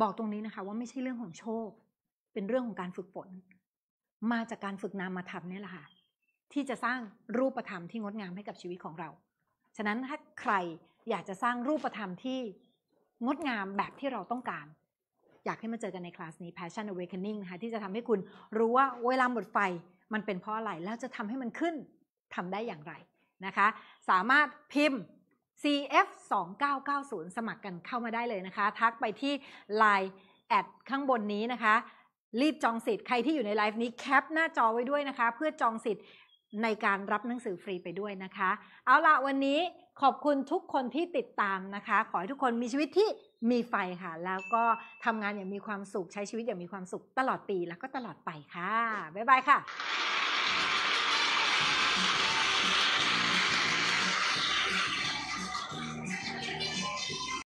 บอกตรงนี้นะคะ ว่าไม่ใช่เรื่องของโชค เป็นเรื่องของการฝึกฝนมาจากการฝึกนามธรรมนี่แหละค่ะที่จะสร้างรูปธรรมที่งดงามให้กับชีวิตของเรา ฉะนั้นถ้าใครอยากจะสร้างรูปธรรมที่งดงามแบบที่เราต้องการ อยากให้มาเจอกันในคลาสนี้ Passion Awakening นะคะที่จะทำให้คุณรู้ว่าเวลาหมดไฟ มันเป็นเพราะอะไรแล้วจะทำให้มันขึ้นทำได้อย่างไรนะคะ สามารถพิมพ์ CF 2 9 9 0สมัครกันเข้ามาได้เลยนะคะ ทักไปที่ Line แอดข้างบนนี้นะคะ รีบจองสิทธิ์ใครที่อยู่ในไลฟ์นี้แคปหน้าจอไว้ด้วยนะคะ เพื่อจองสิทธิ์ในการรับหนังสือฟรีไปด้วยนะคะ เอาละวันนี้ขอบคุณทุกคนที่ติดตามนะคะ ขอให้ทุกคนมีชีวิตที่มีไฟค่ะ แล้วก็ทำงานอย่างมีความสุข ใช้ชีวิตอย่างมีความสุขตลอดปี แล้วก็ตลอดไปค่ะบ๊ายบายค่ะ